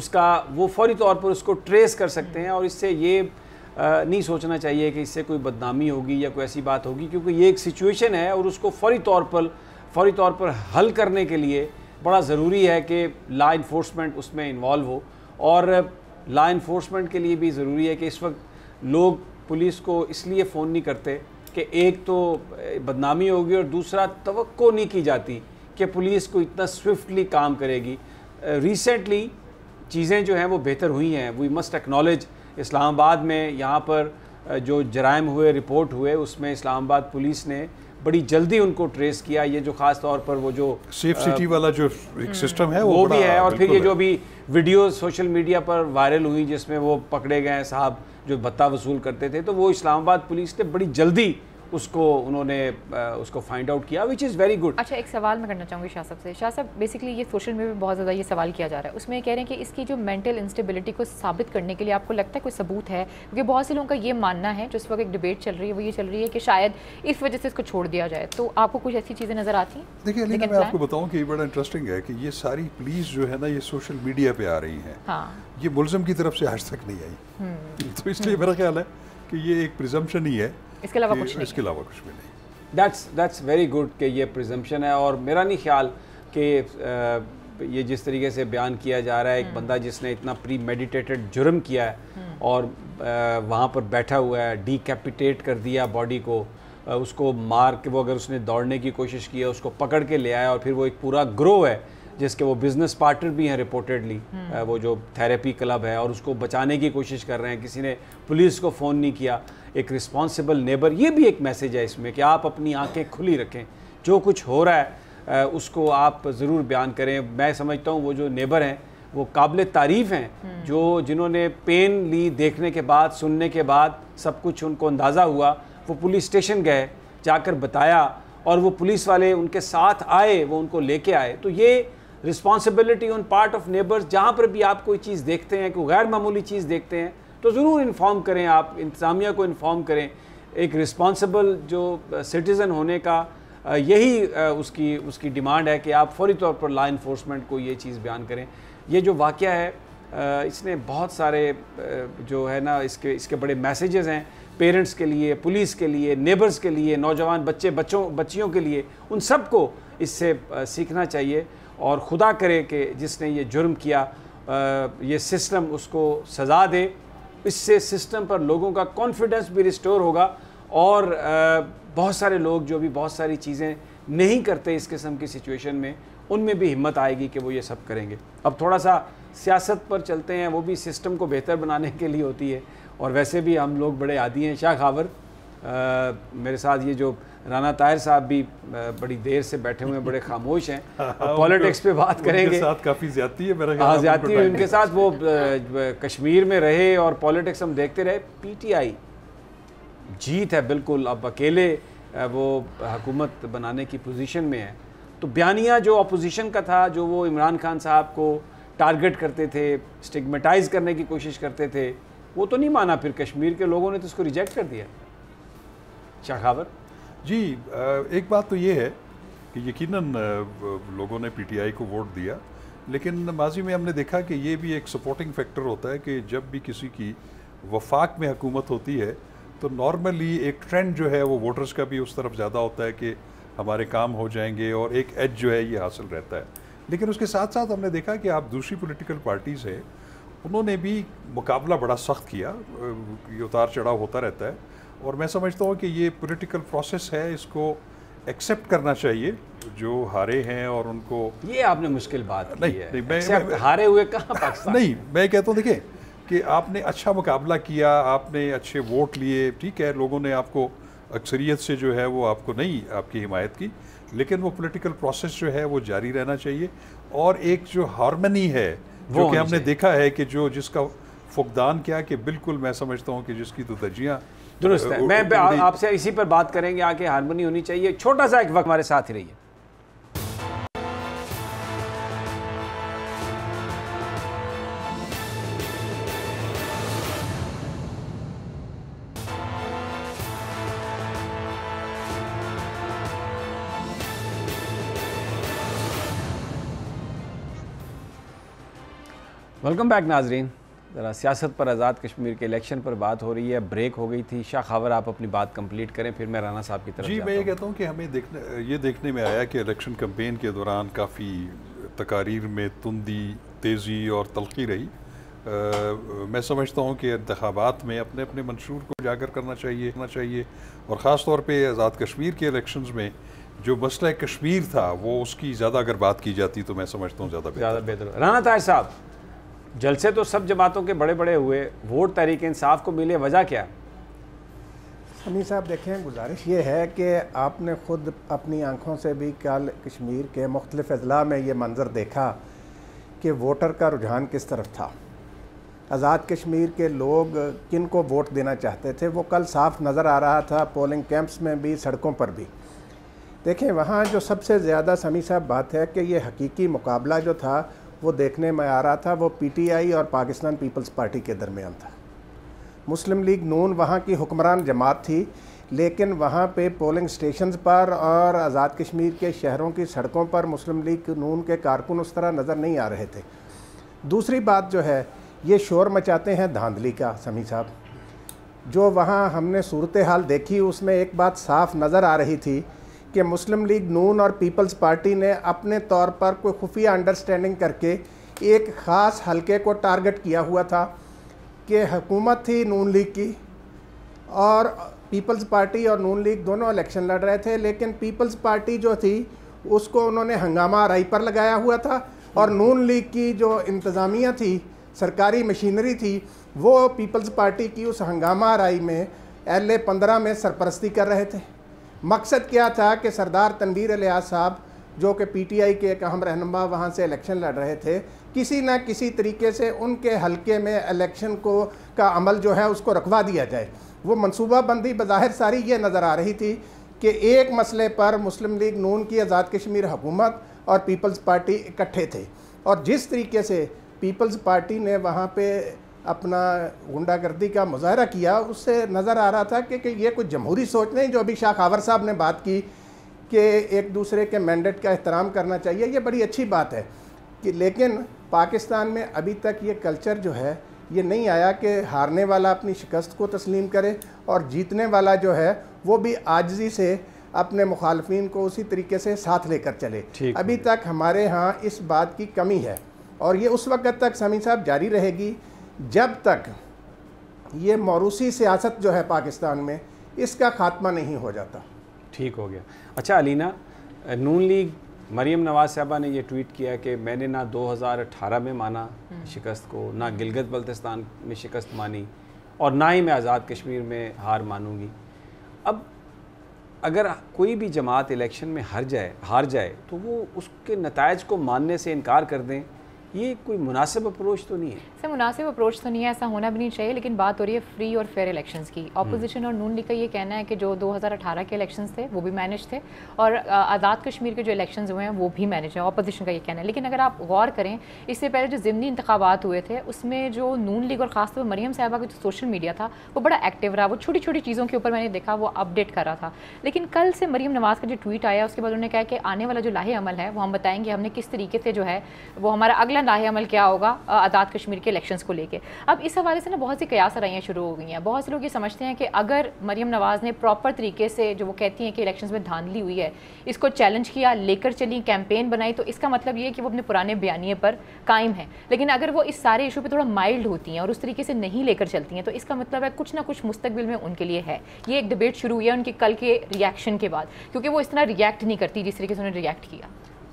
उसका वो फौरी तौर पर उसको ट्रेस कर सकते हैं और इससे ये नहीं सोचना चाहिए कि इससे कोई बदनामी होगी या कोई ऐसी बात होगी क्योंकि ये एक सिचुएशन है और उसको फौरी तौर पर फौरी तौर पर हल करने के लिए बड़ा ज़रूरी है कि ला इन्फोर्समेंट उसमें इन्वॉल्व हो और ला इन्फोर्समेंट के लिए भी ज़रूरी है कि इस वक्त लोग पुलिस को इसलिए फ़ोन नहीं करते कि एक तो बदनामी होगी और दूसरा तो नहीं की जाती कि पुलिस को इतना स्विफ्टली काम करेगी रिसेंटली चीज़ें जो हैं वो बेहतर हुई हैं वी मस्ट एक्नॉलेज इस्लामाबाद में यहाँ पर जो जराइम हुए रिपोर्ट हुए उसमें इस्लामाबाद पुलिस ने बड़ी जल्दी उनको ट्रेस किया ये जो खास तौर पर वो जो सेफ सिटी वाला जो एक सिस्टम हम्म, है वो, वो भी है और फिर ये जो भी वीडियो सोशल मीडिया पर वायरल हुई जिसमें वो पकड़े गए साहब जो भत्ता वसूल करते थे तो वो इस्लामाबाद पुलिस ने बड़ी जल्दी उसको उन्होंने उसको फाइंड आउट किया विच इज़ वेरी गुड अच्छा एक सवाल मैं करना चाहूँगी शाह साहब से शाह साहब बेसिकली ये सोशल मीडिया पर बहुत ज़्यादा ये सवाल किया जा रहा है उसमें कह रहे हैं कि इसकी जो मेंटल इंस्टेबिलिटी को साबित करने के लिए आपको लगता है कोई सबूत है क्योंकि बहुत से लोगों का ये मानना है जिस वक्त एक डिबेट चल रही है वो ये चल रही है कि शायद इस वजह से इसको छोड़ दिया जाए तो आपको कुछ ऐसी चीज़ें नज़र आती हैं देखिए लेकिन मैं आपको बताऊँ कि बड़ा इंटरेस्टिंग है कि ये सारी प्लीज़ जो है ना ये सोशल मीडिया पर आ रही हैं हाँ ये मुलजम की तरफ से आज तक नहीं आई हम्म। तो इसलिए मेरा ख्याल है कि ये एक प्रिजम्पन ही है इसके अलावा कुछ नहीं इसके अलावा कुछ भी नहीं दैट्स दैट्स वेरी गुड कि ये प्रिजम्पन है और मेरा नहीं ख्याल कि ये जिस तरीके से बयान किया जा रहा है एक हम्म। बंदा जिसने इतना प्री मेडिटेटेड जुर्म किया है हम्म। और वहाँ पर बैठा हुआ है डिकेपिटेट कर दिया बॉडी को उसको मार के वो अगर उसने दौड़ने की कोशिश की है उसको पकड़ के ले आया और फिर वो एक पूरा ग्रो है जिसके वो बिजनेस पार्टनर भी हैं रिपोर्टेडली हम्म। वो जो थेरेपी क्लब है और उसको बचाने की कोशिश कर रहे हैं किसी ने पुलिस को फ़ोन नहीं किया एक रिस्पॉन्सिबल नेबर ये भी एक मैसेज है इसमें कि आप अपनी आंखें खुली रखें जो कुछ हो रहा है उसको आप ज़रूर बयान करें मैं समझता हूँ वो जो नेबर हैं वो काबिल तारीफ़ हैं हम्म। जो जिन्होंने पेन ली देखने के बाद सुनने के बाद सब कुछ उनको अंदाज़ा हुआ वो पुलिस स्टेशन गए जाकर बताया और वो पुलिस वाले उनके साथ आए वो उनको लेके आए तो ये responsibility on part of neighbours जहाँ पर भी आप कोई चीज़ देखते हैं कोई गैर मामूली चीज़ देखते हैं तो ज़रूर इन्फॉर्म करें आप इंतज़ामिया को इन्फॉर्म करें एक रिस्पॉन्सिबल जो सिटीज़न होने का यही उसकी उसकी डिमांड है कि आप फौरी तौर पर लॉ इन्फोर्समेंट को ये चीज़ बयान करें ये जो वाक़ है इसने बहुत सारे जो है ना इसके इसके बड़े मैसेजेस हैं पेरेंट्स के लिए पुलिस के लिए नेबर्स के लिए नौजवान बच्चे बच्चों बच्चियों के लिए उन सबको इससे सीखना चाहिए और खुदा करे कि जिसने ये जुर्म किया ये सिस्टम उसको सज़ा दे इससे सिस्टम पर लोगों का कॉन्फिडेंस भी रिस्टोर होगा और बहुत सारे लोग जो भी बहुत सारी चीज़ें नहीं करते इस किस्म की सिचुएशन में उनमें भी हिम्मत आएगी कि वो ये सब करेंगे अब थोड़ा सा सियासत पर चलते हैं वो भी सिस्टम को बेहतर बनाने के लिए होती है और वैसे भी हम लोग बड़े आदि हैं शाह खावर मेरे साथ ये जो राना ताहिर साहब भी बड़ी देर से बैठे हुए हैं बड़े खामोश हैं हाँ, पॉलिटिक्स पे बात करेंगे उनके साथ काफ़ी ज्यादती है मेरा हाँ ज्यादती है उनके साथ वो कश्मीर में रहे और पॉलिटिक्स हम देखते रहे पीटीआई जीत है बिल्कुल अब अकेले वो हुकूमत बनाने की पोजीशन में है तो बयानिया जो अपोजिशन का था जो वो इमरान खान साहब को टारगेट करते थे स्टिगमेटाइज करने की कोशिश करते थे वो तो नहीं माना फिर कश्मीर के लोगों ने तो उसको रिजेक्ट कर दिया क्या जी एक बात तो ये है कि यकीनन लोगों ने पीटीआई को वोट दिया लेकिन माजी में हमने देखा कि ये भी एक सपोर्टिंग फैक्टर होता है कि जब भी किसी की वफाक में हुकूमत होती है तो नॉर्मली एक ट्रेंड जो है वो वोटर्स का भी उस तरफ ज़्यादा होता है कि हमारे काम हो जाएंगे और एक एज जो है ये हासिल रहता है लेकिन उसके साथ साथ हमने देखा कि आप दूसरी पोलिटिकल पार्टीज़ हैं उन्होंने भी मुकाबला बड़ा सख्त किया उतार चढ़ाव होता रहता है और मैं समझता हूँ कि ये पॉलिटिकल प्रोसेस है इसको एक्सेप्ट करना चाहिए जो हारे हैं और उनको ये आपने मुश्किल बात नहीं, है नहीं मैं, मैं हारे हुए कहाँ पाकिस्तान नहीं मैं कहता हूँ देखिए कि आपने अच्छा मुकाबला किया आपने अच्छे वोट लिए ठीक है लोगों ने आपको अक्सरियत से जो है वो आपको नहीं आपकी हिमायत की लेकिन वो पॉलिटिकल प्रोसेस जो है वो जारी रहना चाहिए और एक जो हारमनी है जो कि हमने देखा है कि जो जिसका फुकदान क्या कि बिल्कुल मैं समझता हूँ कि जिसकी तो दर्जियाँ दुरुस्त है मैं आपसे इसी पर बात करेंगे आके हारमोनी होनी चाहिए छोटा सा एक वक्त हमारे साथ ही रहिए वेलकम बैक नाजरीन ज़रा सियासत पर आज़ाद कश्मीर के इलेक्शन पर बात हो रही है ब्रेक हो गई थी शाह खबर आप अपनी बात कंप्लीट करें फिर मैं राना साहब की तरफ जी मैं ये कहता हूँ कि हमें देखने ये देखने में आया कि इलेक्शन कम्पेन के दौरान काफ़ी तकारीर में तुंदी तेज़ी और तलखी रही आ, मैं समझता हूँ कि इंतबात में अपने अपने मंशूर को उजागर करना चाहिए करना चाहिए और ख़ास तौर पर आज़ाद कश्मीर के इलेक्शन में जो मसला कश्मीर था वो उसकी ज़्यादा अगर बात की जाती तो मैं समझता हूँ ज़्यादा ज़्यादा बेहतर राना ताज साहब जलसे तो सब जमातों के बड़े बड़े हुए वोट तहरीक इंसाफ को मिले वजह क्या सनी साहब देखें गुजारिश ये है कि आपने ख़ुद अपनी आँखों से भी कल कश्मीर के मुख्तलिफ अजला में ये मंज़र देखा कि वोटर का रुझान किस तरफ था आज़ाद कश्मीर के लोग किन को वोट देना चाहते थे वो कल साफ नज़र आ रहा था पोलिंग कैंप्स में भी सड़कों पर भी देखें वहाँ जो सबसे ज़्यादा समी साहब बात है कि ये हकीकी मुकाबला जो था वो देखने में आ रहा था वो पीटीआई और पाकिस्तान पीपल्स पार्टी के दरमियान था मुस्लिम लीग नून वहाँ की हुक्मरान जमात थी लेकिन वहाँ पे पोलिंग स्टेशंस पर और आज़ाद कश्मीर के शहरों की सड़कों पर मुस्लिम लीग नून के कारकुन उस तरह नज़र नहीं आ रहे थे दूसरी बात जो है ये शोर मचाते हैं धांधली का समी साहब जो वहाँ हमने सूरत हाल देखी उसमें एक बात साफ नज़र आ रही थी कि मुस्लिम लीग नून और पीपल्स पार्टी ने अपने तौर पर कोई खुफिया अंडरस्टैंडिंग करके एक ख़ास हलके को टारगेट किया हुआ था कि हुकूमत थी नून लीग की और पीपल्स पार्टी और नून लीग दोनों इलेक्शन लड़ रहे थे लेकिन पीपल्स पार्टी जो थी उसको उन्होंने हंगामा राई पर लगाया हुआ था और नून लीग की जो इंतज़ामिया थी सरकारी मशीनरी थी वो पीपल्स पार्टी की उस हंगामा राई में एल ए पंद्रह में सरपरस्ती कर रहे थे मकसद क्या था कि सरदार तनवीर अलिया साहब जो कि पीटीआई के एक अहम रहनमा वहाँ से इलेक्शन लड़ रहे थे किसी ना किसी तरीके से उनके हलके में इलेक्शन को का अमल जो है उसको रखवा दिया जाए वो मनसूबाबंदी बाहर सारी ये नज़र आ रही थी कि एक मसले पर मुस्लिम लीग नून की आज़ाद कश्मीर हुकूमत और पीपल्स पार्टी इकट्ठे थे और जिस तरीके से पीपल्स पार्टी ने वहाँ पे अपना गुंडागर्दी का मुजाहरा किया उससे नज़र आ रहा था कि, कि ये कुछ जमहूरी सोच नहीं जो अभी शाह खावर साहब ने बात की कि एक दूसरे के मैंडेट का एहतराम करना चाहिए ये बड़ी अच्छी बात है कि लेकिन पाकिस्तान में अभी तक ये कल्चर जो है ये नहीं आया कि हारने वाला अपनी शिकस्त को तस्लीम करे और जीतने वाला जो है वो भी आजजी से अपने मुखालफन को उसी तरीके से साथ लेकर चले अभी तक हमारे यहाँ इस बात की कमी है और ये उस वक़्त तक समी साहब जारी रहेगी जब तक ये मौरूसी सियासत जो है पाकिस्तान में इसका खात्मा नहीं हो जाता ठीक हो गया अच्छा अलीना नून लीग मरीम नवाज साहबा ने ये ट्वीट किया कि मैंने ना 2018 में माना हम्म। शिकस्त को ना गिलगत बल्तिस्तान में शिकस्त मानी और ना ही मैं आज़ाद कश्मीर में हार मानूंगी अब अगर कोई भी जमात इलेक्शन में हार जाए हार जाए तो वो उसके नतज को मानने से इनकार कर दें ये कोई मुनासिब अप्रोच तो नहीं है सर मुनासिब अप्रोच तो नहीं है ऐसा होना भी नहीं चाहिए लेकिन बात हो रही है फ्री और फेयर इलेक्शंस की अपोजिशन हम्म। और नून लीग का ये कहना है कि जो 2018 के इलेक्शंस थे वो भी मैनेज थे और आज़ाद कश्मीर के जो इलेक्शंस हुए हैं वो भी मैनेज हैं अपोजिशन का ये कहना है लेकिन अगर आप गौर करें इससे पहले जो ज़मनी इंतबात हुए थे उसमें जो नून लीग और ख़ासतौर पर मरीम साहबा का जो सोशल मीडिया था वो बड़ा एक्टिव रहा वो छोटी छोटी चीज़ों के ऊपर मैंने देखा वो अपडेट कर रहा था लेकिन कल से मरीम नवाज़ का जो ट्वीट आया उसके बाद उन्होंने कहा कि आने वाला जो लाहे अमल है वो हम बताएंगे हमने किस तरीके से जो है वो हमारा अगला मेरा नाह अमल क्या होगा आज़ाद कश्मीर के इलेक्शंस को लेके अब इस हवाले से ना बहुत सी कयास रैयाँ शुरू हो गई हैं बहुत से लोग ये समझते हैं कि अगर मरीम नवाज़ ने प्रॉपर तरीके से जो वो कहती हैं कि इलेक्शन में धांधली हुई है इसको चैलेंज किया लेकर चली कैंपेन बनाई तो इसका मतलब ये कि वो अपने पुराने बयानी पर कायम है लेकिन अगर वो इस सारे इशू पर थोड़ा माइल्ड होती हैं और उस तरीके से नहीं लेकर चलती हैं तो इसका मतलब है कुछ ना कुछ मुस्तबिल में उनके लिए है ये एक डिबेट शुरू हुई है उनके कल के रिएक्शन के बाद क्योंकि वो इस तरह रिएक्ट नहीं करती जिस तरीके से उन्होंने रिएक्ट किया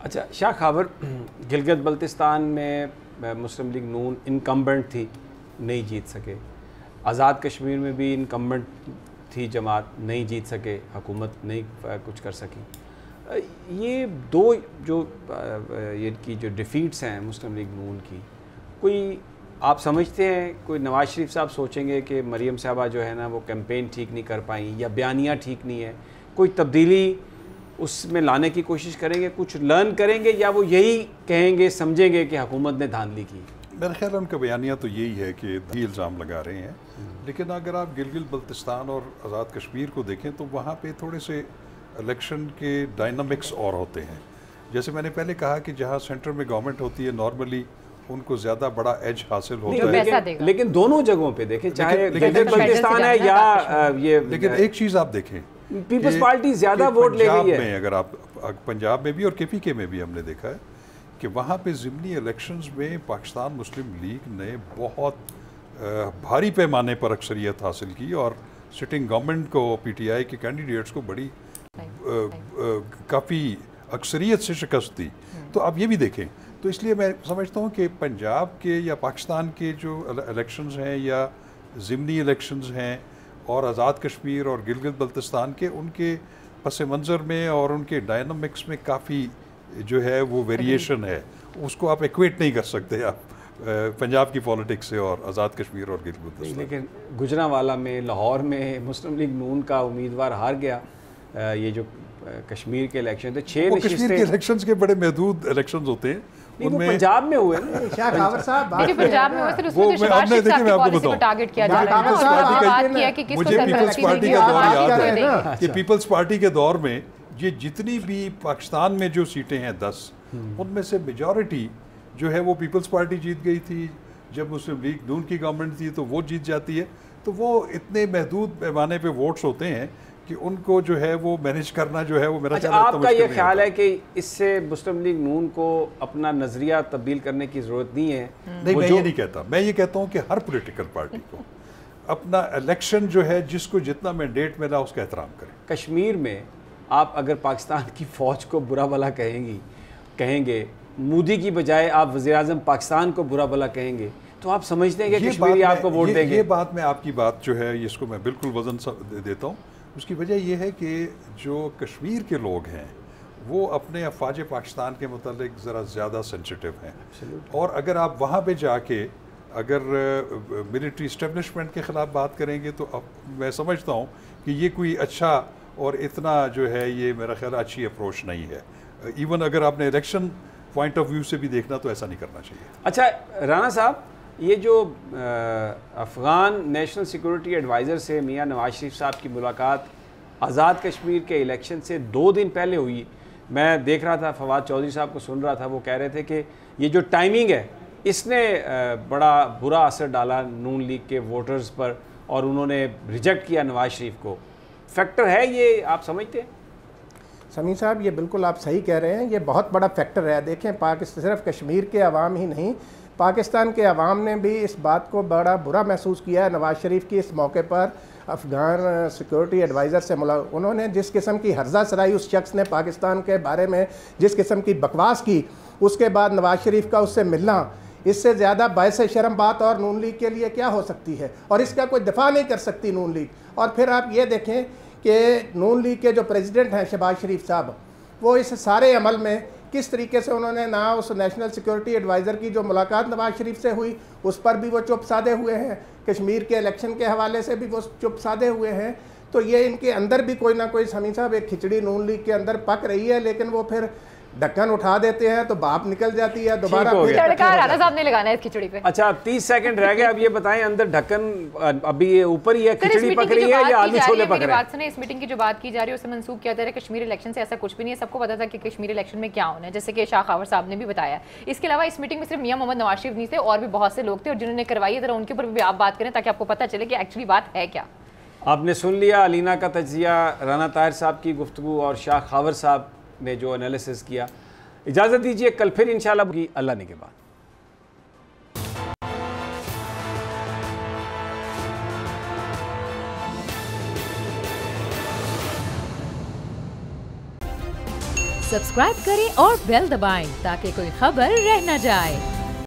अच्छा शाह खबर गिलगत बल्तिस्तान में मुस्लिम लीग नून इनकम्बेंट थी नहीं जीत सके आज़ाद कश्मीर में भी इनकम्बेंट थी जमात नहीं जीत सके हुकूमत नहीं कुछ कर सकी ये दो जो इनकी जो डिफ़ीट्स हैं मुस्लिम लीग नून की कोई आप समझते हैं कोई नवाज़ शरीफ साहब सोचेंगे कि मरीम साहबा जो है ना वो कैंपेन ठीक नहीं कर पाई या बयानियाँ ठीक नहीं है कोई तब्दीली उसमें लाने की कोशिश करेंगे कुछ लर्न करेंगे या वो यही कहेंगे समझेंगे कि हुकूमत ने धांधली की मेरा ख्याल उनका बयानिया तो यही है कि भी इल्ज़ाम लगा रहे हैं हम्म। लेकिन अगर आप गिलगिल बल्तिस्तान और आज़ाद कश्मीर को देखें तो वहाँ पे थोड़े से इलेक्शन के डायनामिक्स और होते हैं जैसे मैंने पहले कहा कि जहाँ सेंटर में गवर्नमेंट होती है नॉर्मली उनको ज्यादा बड़ा एज हासिल होता है लेकिन, लेकिन दोनों जगहों पे देखें चाहे बल्तिस्तान है या ये लेकिन एक चीज़ आप देखें पीपल्स पार्टी ज़्यादा वोट ले रही है में अगर आप पंजाब में भी और के में भी हमने देखा है कि वहाँ पे ज़िमनी इलेक्शंस में पाकिस्तान मुस्लिम लीग ने बहुत भारी पैमाने पर अक्सरियत हासिल की और सिटिंग गवर्नमेंट को पीटीआई के कैंडिडेट्स को बड़ी काफ़ी अक्सरियत से शिकस्त दी तो आप ये भी देखें तो इसलिए मैं समझता हूँ कि पंजाब के या पाकिस्तान के जो इलेक्शंस हैं या ज़िमनी इलेक्शंस हैं और आज़ाद कश्मीर और गिलगित बल्तिस्तान के उनके पस मंज़र में और उनके डायनमिक्स में काफ़ी जो है वो वेरिएशन है उसको आप इक्वेट नहीं कर सकते आप पंजाब की पॉलिटिक्स से और आज़ाद कश्मीर और गिलगित लेकिन गुजरावाला में लाहौर में मुस्लिम लीग नून का उम्मीदवार हार गया ये जो कश्मीर के इलेक्शन थे छः कश्मीर के के बड़े महदूद इलेक्शन होते हैं तो किया याद है कि पीपल्स अच्छा। पार्टी के दौर में ये जितनी भी पाकिस्तान में जो सीटें हैं दस हम्म। उनमें से मेजॉरिटी जो है वो पीपल्स पार्टी जीत गई थी जब मुस्लिम लीग नून की गवर्नमेंट थी तो वो जीत जाती है तो वो इतने महदूद पैमाने पे वोट्स होते हैं कि उनको जो है वो मैनेज करना जो है वो मेरा अच्छा, आपका ये ख्याल है कि इससे मुस्लिम लीग नून को अपना नज़रिया तब्दील करने की ज़रूरत नहीं है हम्म। नहीं मैं ये नहीं कहता मैं ये कहता हूँ कि हर पोलिटिकल पार्टी को अपना इलेक्शन जो है जिसको जितना मैंडेट मिला उसका एहतराम करें कश्मीर में आप अगर पाकिस्तान की फ़ौज को बुरा भला कहेंगी कहेंगे मोदी की बजाय आप वजी अजम पाकिस्तान को बुरा भला कहेंगे तो आप समझते हैं कि कश्मीरी आपको वोट देंगे ये बात मैं आपकी बात जो है इसको मैं बिल्कुल वजन देता हूँ उसकी वजह यह है कि जो कश्मीर के लोग हैं वो अपने अफवाज पाकिस्तान के मतलब ज़रा ज़्यादा सेंसिटिव हैं और अगर आप वहाँ पर जाके अगर मिलिट्री इस्टेबलिशमेंट के ख़िलाफ़ बात करेंगे तो अब मैं समझता हूँ कि ये कोई अच्छा और इतना जो है ये मेरा ख्याल अच्छी अप्रोच नहीं है इवन अगर आपने इलेक्शन पॉइंट ऑफ व्यू से भी देखना तो ऐसा नहीं करना चाहिए अच्छा राणा साहब ये जो अफ़गान नेशनल सिक्योरिटी एडवाइज़र से मियाँ नवाज शरीफ साहब की मुलाकात आज़ाद कश्मीर के इलेक्शन से दो दिन पहले हुई मैं देख रहा था फवाद चौधरी साहब को सुन रहा था वो कह रहे थे कि ये जो टाइमिंग है इसने बड़ा बुरा असर डाला नून लीग के वोटर्स पर और उन्होंने रिजेक्ट किया नवाज शरीफ को फैक्टर है ये आप समझते हैं समी साहब ये बिल्कुल आप सही कह रहे हैं ये बहुत बड़ा फैक्टर है देखें पाकिस्तान सिर्फ कश्मीर के आवाम ही नहीं पाकिस्तान के अवाम ने भी इस बात को बड़ा बुरा महसूस किया है नवाज़ शरीफ की इस मौके पर अफ़गान सिक्योरिटी एडवाइज़र से मुला उन्होंने जिस किस्म की हर्जा सराई उस शख्स ने पाकिस्तान के बारे में जिस किस्म की बकवास की उसके बाद नवाज़ शरीफ का उससे मिलना इससे ज़्यादा बायस शर्म बात और नून लीग के लिए क्या हो सकती है और इसका कोई दफा नहीं कर सकती नून लीग और फिर आप ये देखें कि नून लीग के जो प्रेसिडेंट हैं शहबाज शरीफ साहब वो इस सारे अमल में किस तरीके से उन्होंने ना उस नेशनल सिक्योरिटी एडवाइज़र की जो मुलाकात नवाज शरीफ से हुई उस पर भी वो चुप साधे हुए हैं कश्मीर के इलेक्शन के हवाले से भी वो चुप साधे हुए हैं तो ये इनके अंदर भी कोई ना कोई समी साहब एक खिचड़ी नून लीग के अंदर पक रही है लेकिन वो फिर ढक्कन उठा देते हैं तो बाप निकल जाती है दोबारा तड़का साहब ने लगाना है खिचड़ी पे अच्छा तीस सेकंड रह गए अब ये बताएं अंदर ढक्कन अभी ये ऊपर ही है खिचड़ी पक रही है या आलू छोले पक रहे हैं बात सुने इस मीटिंग की जो बात की जा रही है उसे मनसूख किया जा रहा है कश्मीर इलेक्शन से ऐसा कुछ भी नहीं है सबको पता था कि कश्मीर इलेक्शन में क्या होना है जैसे कि शाह खावर साहब ने भी बताया इसके अलावा इस मीटिंग में सिर्फ मियाँ मोहम्मद नवाज शरीफ नहीं थे और भी बहुत से लोग थे और जिन्होंने करवाई है जरा उनके ऊपर भी आप बात करें ताकि आपको पता चले कि एक्चुअली बात है क्या आपने सुन लिया अलीना का तजिया राना ताहिर साहब की गुफ्तु और शाह खावर साहब ने जो एनालिसिस किया इजाज़त दीजिए कल फिर इंशाल्लाह की अल्लाह ने के बाद सब्सक्राइब करें और बेल दबाएं ताकि कोई खबर रह न जाए